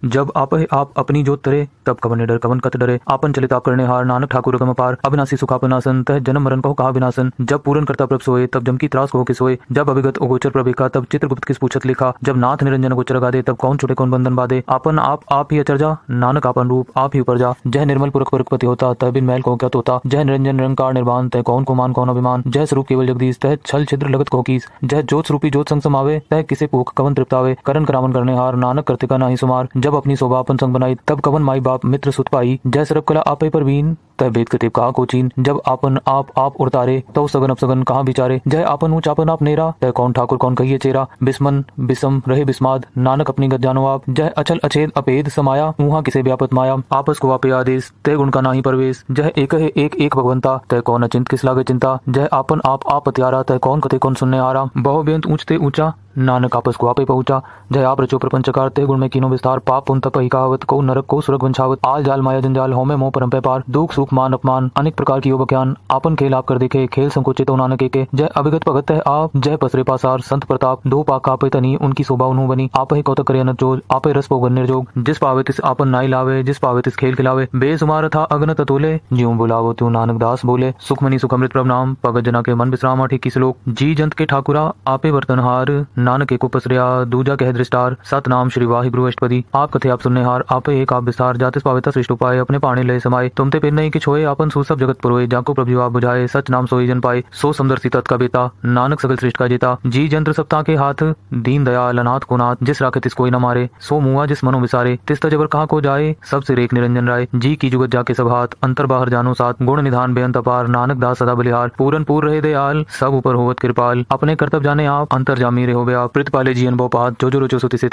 जब आप आप अपनी जोत तरे तब कवन डर कवन कत डरे आपन चलिता करने हार नानक ठाकुर गम पार अविनाशी सुखापनासन तह जन्म मरण को कहा विनाशन जब पूरन करता प्रभ सोए तब जमकी त्रास को किसोए जब अभिगत अगोचर प्रभिका तब चित्रगुप्त किस पूछत लिखा जब नाथ निरंजन गोचर गा दे तब कौन छुटे कौन बंधन बाधे अपन आप आप ही अचर जा नानक आपन रूप आप ही ऊपर जा जय निर्मल पुरख पुरखपति होता तह बिन मैल को क्या तोता जय निरंजन निरंकार निर्माण तय कौन को मान कौन अभिमान जय स्वरूप केवल जगदीश तह छल छिद्र लगत को कीस जय ज्योत रूपी ज्योत संग समावे तह किसे पोख कवन तृप्तावे करण करावन करने हार नानक कृतिका का ना ही सुमार जब अपनी शोभा अपन संग बनाई तब कवन माई बाप मित्र सुत पाई जय सरब कला आपे परवीन तय भेद कतिब कहा कोचीन जब आपन आप आप उतारे तो सगन अब सगन कहा बिचारे जय आपन ऊंच आपन आप नेरा तय कौन ठाकुर कौन कहिए चेरा बिस्मन बिस्म रहे बिस्माद नानक अपनी गत जानो आप जय अचल अचेद अपेद समाया मुहा किसे व्यापत माया आपस को आपे आदेश तय गुण का नाही प्रवेश जय एक है एक एक भगवंता तय कौन अचिंत किस लागे चिंता जय आपन आप आप अत्यारा तय कौन कते कौन सुनने आरा बहु बेंत ऊंचते ऊंचा नानक आपस को आपे पहुंचा जय आप रचो प्रपंच ते गुण में कीनो विस्तार पाप उन तप कहावत को नरक को सुरग वंशावत आल जाल माया जंजाल होमे मोह परम पार दुख सुख उपमान अपमान अनेक प्रकार की योग आपन खेल आप कर देखे खेल संकोचित होना के के जय अभिगत भगत है आप जय पसरे पासार संत प्रताप दो पाक आपे तनी उनकी शोभा उन्हों बनी आप ही कौतक करे जोग आपे रस पोगन निर्जोग जिस पावे तिस आपन नाई लावे जिस पावे तिस खेल खिलावे बेसुमार था अग्न ततोले ज्यो बुलावो त्यू नानक दास बोले सुखमनी सुखमृत प्रभ नाम पगत जना के मन विश्राम अठी की लोग जी जंत के ठाकुरा आपे हार नानक को पसरिया दूजा कह दृष्टार सत नाम श्री वाहिगुरु अष्टपति आप कथे आप सुनने हार आपे एक आप विस्तार जातिस पावे श्रेष्ठ उपाय अपने पाने ले समाये तुमते पेन नहीं किछ छोए आपन सब जगत पुरोए जाको प्रभु आप बुझाए सच नाम सोई जन पाए सो समदर सीतत का बेता नानक सकल श्रेष्ठ का जेता जी जंत्र सप्ताह के हाथ दीन दयाल अनाथ को नाथ जिस राखे तिस कोई न मारे सो मुआ जिस मनो विसारे तिस तबर कहा को जाए सब सिर एक निरंजन राय जी की जुगत जाके सब हाथ अंतर बाहर जानो साथ गुण निधान बेअंत अपार नानक दास सदा बलिहार पूरन पूर रहे दयाल सब ऊपर होवत कृपाल अपने कर्तव्य जाने आप अंतर जामी रहे हो आप प्रित पाले जीवन पात जो जो रुचो सुति से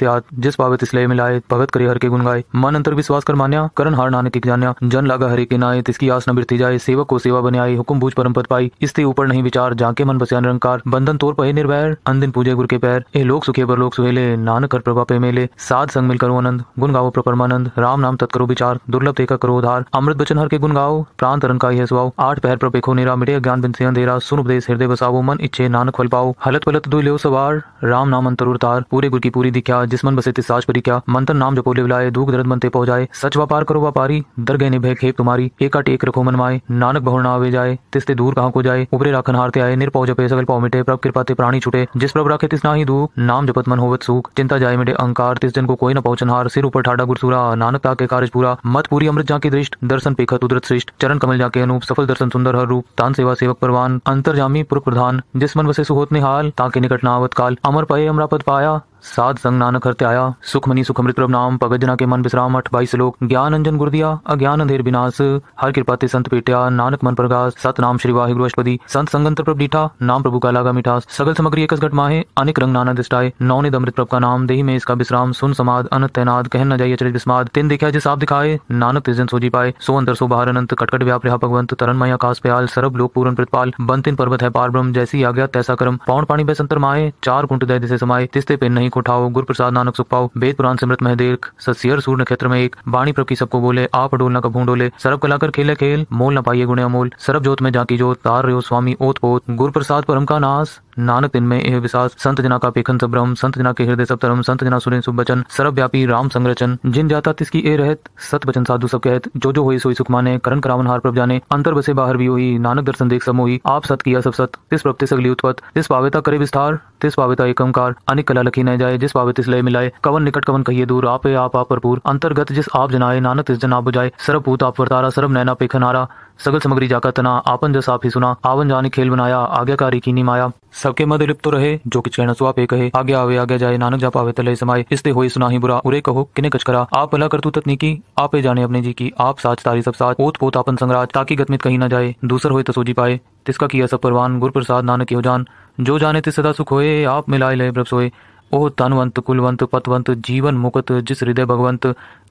जिस पावत इसलिए मिलाए भगत करे हर के गुण गाय मन अंतर विश्वास कर मान्या करण हार नानक जान्या जन लागा हरे के नाए इसकी आस न जाए सेवक को सेवा बने आई हुक्म बूझ परम पद पाई इसते ऊपर नहीं विचार जाके मन बसिया निरंकार बंधन तोड़ पे निर्वैर अंदिन पूजे गुर के पैर ए लोक सुखे पर लोक सुहेले नानक कर प्रभा पे मेले साध संग मिल करो आनंद गुण गाओ प्रपरमानंद राम नाम तत्करो विचार दुर्लभ देखा करो उधार अमृत बचन हर के गुण गाओ प्राण तरन का यह आठ पैर पर नेरा मिटे ज्ञान बिन सिंह देरा सुन उपदेश हृदय बसाओ मन इच्छे नानक फल पाओ हलत पलत दुई लो सवार राम नाम अंतर उतार पूरे गुर की पूरी दिख्या जिस मन बसे तिस परी क्या मंथन नाम जपोले बुलाए दुख दर्द मनते पहुंचाए सच व्यापार करो व्यापारी दर गए निभे खेप तुम्हारी एक टेक रखो मन नानक बहुर ना आवे जाए तिसते दूर कहाँ को जाए उपरे राखन हारते आए निरपौ जपे सकल पौ मिटे प्रभ कृपा ते प्राणी छुटे जिस प्रभ राखे तिस नाही दू नाम जपत मन होवत सुख चिंता जाए मिटे अंकार तिस जन को कोई न पहुंचन हार सिर ऊपर ठाडा गुरसुरा नानक ता के कार्य पूरा मत पूरी अमृत जाके दृष्ट दर्शन पेखत उदरत श्रेष्ठ चरण कमल जाके अनूप सफल दर्शन सुंदर हर रूप तान सेवा सेवक परवान जामी पुर प्रधान जिस मन वसे सुहोत निहाल ताके निकट नावत काल अमर पाए पद पाया साध संग नानक त्याया आया सुखमनी सुखमृत प्रभ नाम भगत जना के मन विश्राम अठ बाईस श्लोक ज्ञान अंजन गुरदिया अज्ञान अंधेर विनाश हर कृपा ते संत पेटिया नानक मन प्रकाश सत नाम श्री वाहि अष्टपदी संत संगंत प्रभ डीठा नाम प्रभु का लागा मिठास सगल समग्री एकस घट माहे अनेक रंग नाना दिष्टाए नौने अमृत प्रभ का नाम दही में इसका विश्राम सुन समाद अन तैनाद कह न जाइए चरित विस्माद तीन देखा जिस आप दिखाए नानक तिजन सोजी पाए सो अंदर सो बाहर अनंत कटकट व्याप रहा भगवंत तरन मई आकाश प्याल सरब लोक पूरन प्रतपाल बंतिन पर्वत है पार ब्रह्म जैसी आज्ञा तैसा क्रम पौन पाणी बैसंतर माये माए चार कुंट दय दिशे समाये तिस्ते पे नहीं को उठाओ गुरु प्रसाद नानक सुख पाओ वेद पुराण समृत महदेव सत्यर सूर्य नक्षत्र में एक बाणी प्रभ की सबको बोले आप न कब डोले सरब कर खेले खेल मोल न पाइए गुणे अमोल सरब जोत में जाकी जोत तार रहे स्वामी ओत पोत गुरु प्रसाद परम का नास नानक दिन में यह विश्वास संत जना का पेखन सब ब्रह्म संत जना के हृदय सब धर्म संत जना सुरेन सुबचन सर्वव्यापी राम संरचन जिन जाता तिसकी ए रहत सत बचन साधु सब कहत जो जो हुई सोई सुखमाने करण करावन हार प्रभ जाने अंतर बसे बाहर भी हुई नानक दर्शन देख सब हुई आप सत किया सब सत तिस प्रति सगली उत्पत तिस पावेता करे विस्तार तिस पावेता एकमकार अनिक कला लखी न जाए जिस पावे तिस लय मिलाए कवन निकट कवन कहिए दूर आपे आप आप भरपूर अंतर्गत जिस आप जनाए नानक तिस जनाब बुझाए सर्व भूत आप वर्तारा सर्व नैना पेखन हारा सगल सामग्री जाकर तना आपन जैसा ही सुना आवन जाने खेल बनाया आज्ञाकारी नी माया सबके मद लिप्त तो रहे जो कि कहना सुहा कहे आगे आवे आगे जाए नानक जा पावे तले समाये इसते होई सुना ही बुरा उरे कहो किने कच करा आप भला कर तू तकनीकी आपे जाने अपने जी की आप साच तारी सब साथ ओत पोत आपन संगराज ताकि गतमित कहीं ना जाए दूसर हो तसोजी तो पाए तिसका किया सब परवान गुरप्रसाद नानक हो जान जो जाने ते सदा सुख होए आप मिलाए लय प्रभ सोए ओ तनवंत कुलवंत पतवंत जीवन मुकत जिस हृदय भगवंत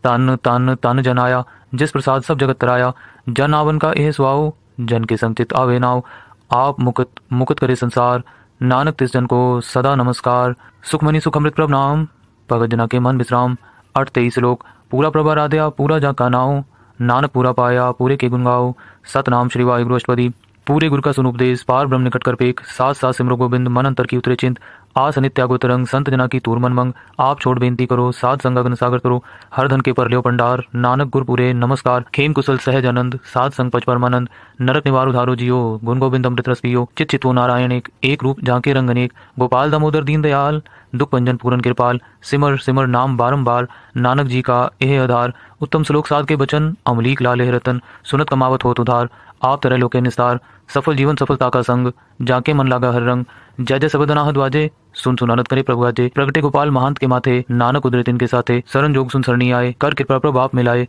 तन तन जन जनाया जिस प्रसाद सब जगत तराया जन आवन का यह स्वाओ जन के संचित आवे नाव आप मुकत मुकत करे संसार नानक तिस जन को सदा नमस्कार सुखमणि सुखमृत प्रभ नाम भगत जना के मन विश्राम अठ तेईस लोक पूरा प्रभा राधया पूरा जा का नाव नानक पूरा पाया पूरे के गुण गाओ सतनाम श्री वायुगुरु अष्टपदी पूरे गुरु का सुन उपदेश पार ब्रह्म निकट कर पेक सात सात सिमरो गोविंद मन अंतर की उतरे चिंत आस नित्या तरंग संत जना की तूर मन मंग आप छोड़ बेनती करो साध संग अग्न सागर करो हर धन के परल्यो पंडार नानक गुरपुरे नमस्कार खेम कुशल सहज आनंद सात संग पच परमानंद नरक निवार उधारो जियो गुण गोविंद अमृत रस पियो चित चितो नारायण एक एक रूप झांके रंग अनेक गोपाल दामोदर दीन दयाल दुख पंजन पूरन कृपाल सिमर सिमर नाम बारंबार नानक जी का यह आधार उत्तम श्लोक साध के बचन अमलीक लाल रतन सुनत कमावत होत उधार आप तरह लोके निस्तार सफल जीवन सफलता का संग जाके मन लागा हर रंग जय जय सबद नाहत वाजे सुन सुनानत करे प्रभु आजे प्रगटे गोपाल महंत के माथे नानक उदरत इनके साथे सरन जोग सुन सरणी आए कर कृपा प्रभु आप मिलाए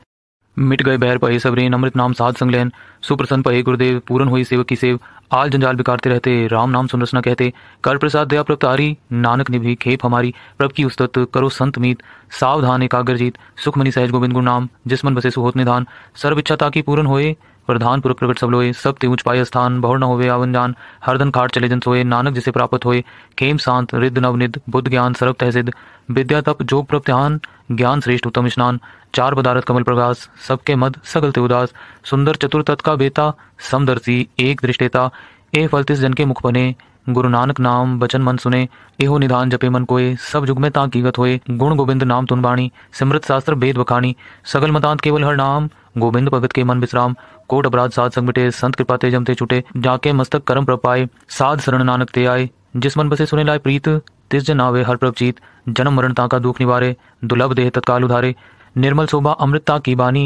मिट गए बहर पहे सबरेन अमृत नाम साध संगलैन सुप्रसन्न पहे गुरुदेव पूरन हुई सेवक की सेव आल जंजाल बिकारते रहते राम नाम सुनरसना कहते कर प्रसाद दया प्रभ तारी नानक ने भी खेप हमारी प्रभ की उस्तत करो संत मीत सावधान एकाग्र जीत सुखमनी सहज गोविंद गुरु नाम जिसमन बसे सुहोत निधान सर्व इच्छा ताकि पूरन होए प्रधान पुरख प्रकट सब लोए सब ते ऊंच पाए स्थान बहुर न होवे आवन जान हरदन खाट चले जन सोए नानक जिसे प्राप्त होए खेम शांत रिद्ध नवनिद बुद्ध ज्ञान सर्व तहसिद विद्या तप जोग प्रत्यान ज्ञान श्रेष्ठ उत्तम स्नान चार बदारत कमल प्रकाश सबके मद सगल ते उदास सुंदर चतुर तत् का बेता समदर्शी एक दृष्टेता ए फलतिस जन के मुख बने गुरु नानक नाम बचन मन सुने एहो निधान जपे मन कोए सब जुग में ताकीगत होए गुण गोविंद नाम तुन बाणी सिमृत शास्त्र वेद बखानी सगल मतांत केवल हर नाम गोविंद भगत के मन विश्राम कोट अपराध साध संग बिटे संत कृपा ते जमते छुटे जाके मस्तक करम प्रपाए साध शरण नानक ते आए जिस मन बसे सुने लाए प्रीत तिस जन आवे हर प्रभजीत जन्म मरण ताका दुख निवारे दुर्लभ देह तत्काल उधारे निर्मल शोभा अमृतता की बानी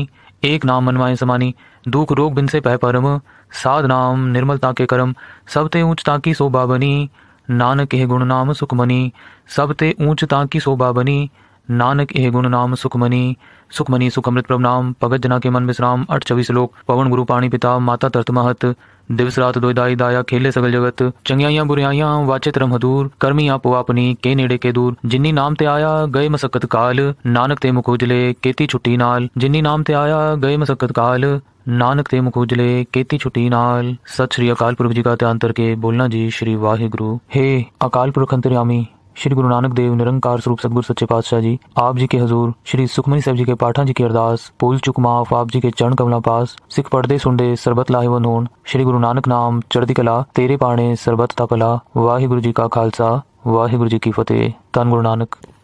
एक नाम मनवाए समानी दुख रोग बिन से पह परम साध नाम निर्मलता के करम सब ते ऊंच ताकी शोभा बनी नानक के गुण नाम सुख मनी सब ते ऊंच ताकी शोभा बनी ਨਾਨਕ ਇਹ ਗੁਣ ਨਾਮ ਸੁਖਮਨੀ ਸੁਖਮਨੀ ਸੁਖਮ੍ਰਿਤ ਪ੍ਰਭ ਨਾਮ ਭਗਤ ਜਨਾ ਕੇ ਮਨ ਵਿਸਰਾਮ अठ ਸ਼ਲੋਕ ਪਵਨ ਗੁਰੂ ਪਾਣੀ ਪਿਤਾ ਮਾਤਾ ਤਰਤ ਮਹਤ ਦਿਵਸ ਰਾਤ ਦੋਇ ਦੋਇਦਾਈ ਦਾਇਆ ਖੇਲੇ ਸਗਲ ਜਗਤ ਚੰਗਿਆਈਆਂ ਬੁਰਿਆਈਆਂ ਵਾਚੇ ਧਰਮ ਹਦੂਰ ਕਰਮੀ ਆਪੋ ਆਪਣੀ ਕੇ ਨੇੜੇ ਕੇ ਦੂਰ ਜਿਨੀ ਨਾਮ ਤੇ ਆਇਆ ਗਏ ਮਸਕਤ ਕਾਲ ਨਾਨਕ ਤੇ ਮੁਖ ਉਜਲੇ ਕੀਤੀ ਛੁੱਟੀ ਨਾਲ ਜਿਨੀ ਨਾਮ ਤੇ ਆਇਆ ਗਏ ਮਸਕਤ ਕਾਲ ਨਾਨਕ ਤੇ ਮੁਖ ਉਜਲੇ ਕੀਤੀ ਛੁੱਟੀ ਨਾਲ ਸਤਿ ਸ੍ਰੀ ਅਕਾਲ ਪੁਰਖ ਜੀ ਕਾ ਧਿਆਨ ਕਰਕੇ ਬੋਲਣਾ ਜੀ ਸ੍ਰੀ ਵਾਹਿਗੁਰੂ ਹੇ ਅਕਾਲ ਪੁਰਖ ਅੰਤਰਿਆਮੀ श्री गुरु नानक देव निरंकार स्वरूप सदगुरु सच्चे पातशाह जी आप जी के हजूर श्री सुखमनी साहब जी के पाठा जी की अरदास पुल चुक माफ आप जी के चरण कमला पास सिख पढ़ते सुनते सरबत लाहेवन होन श्री गुरु नानक नाम चढ़दी कला तेरे पाने सरबत का भला वाहिगुरु जी का खालसा वाहिगुरु जी की फतेह धन गुरु नानक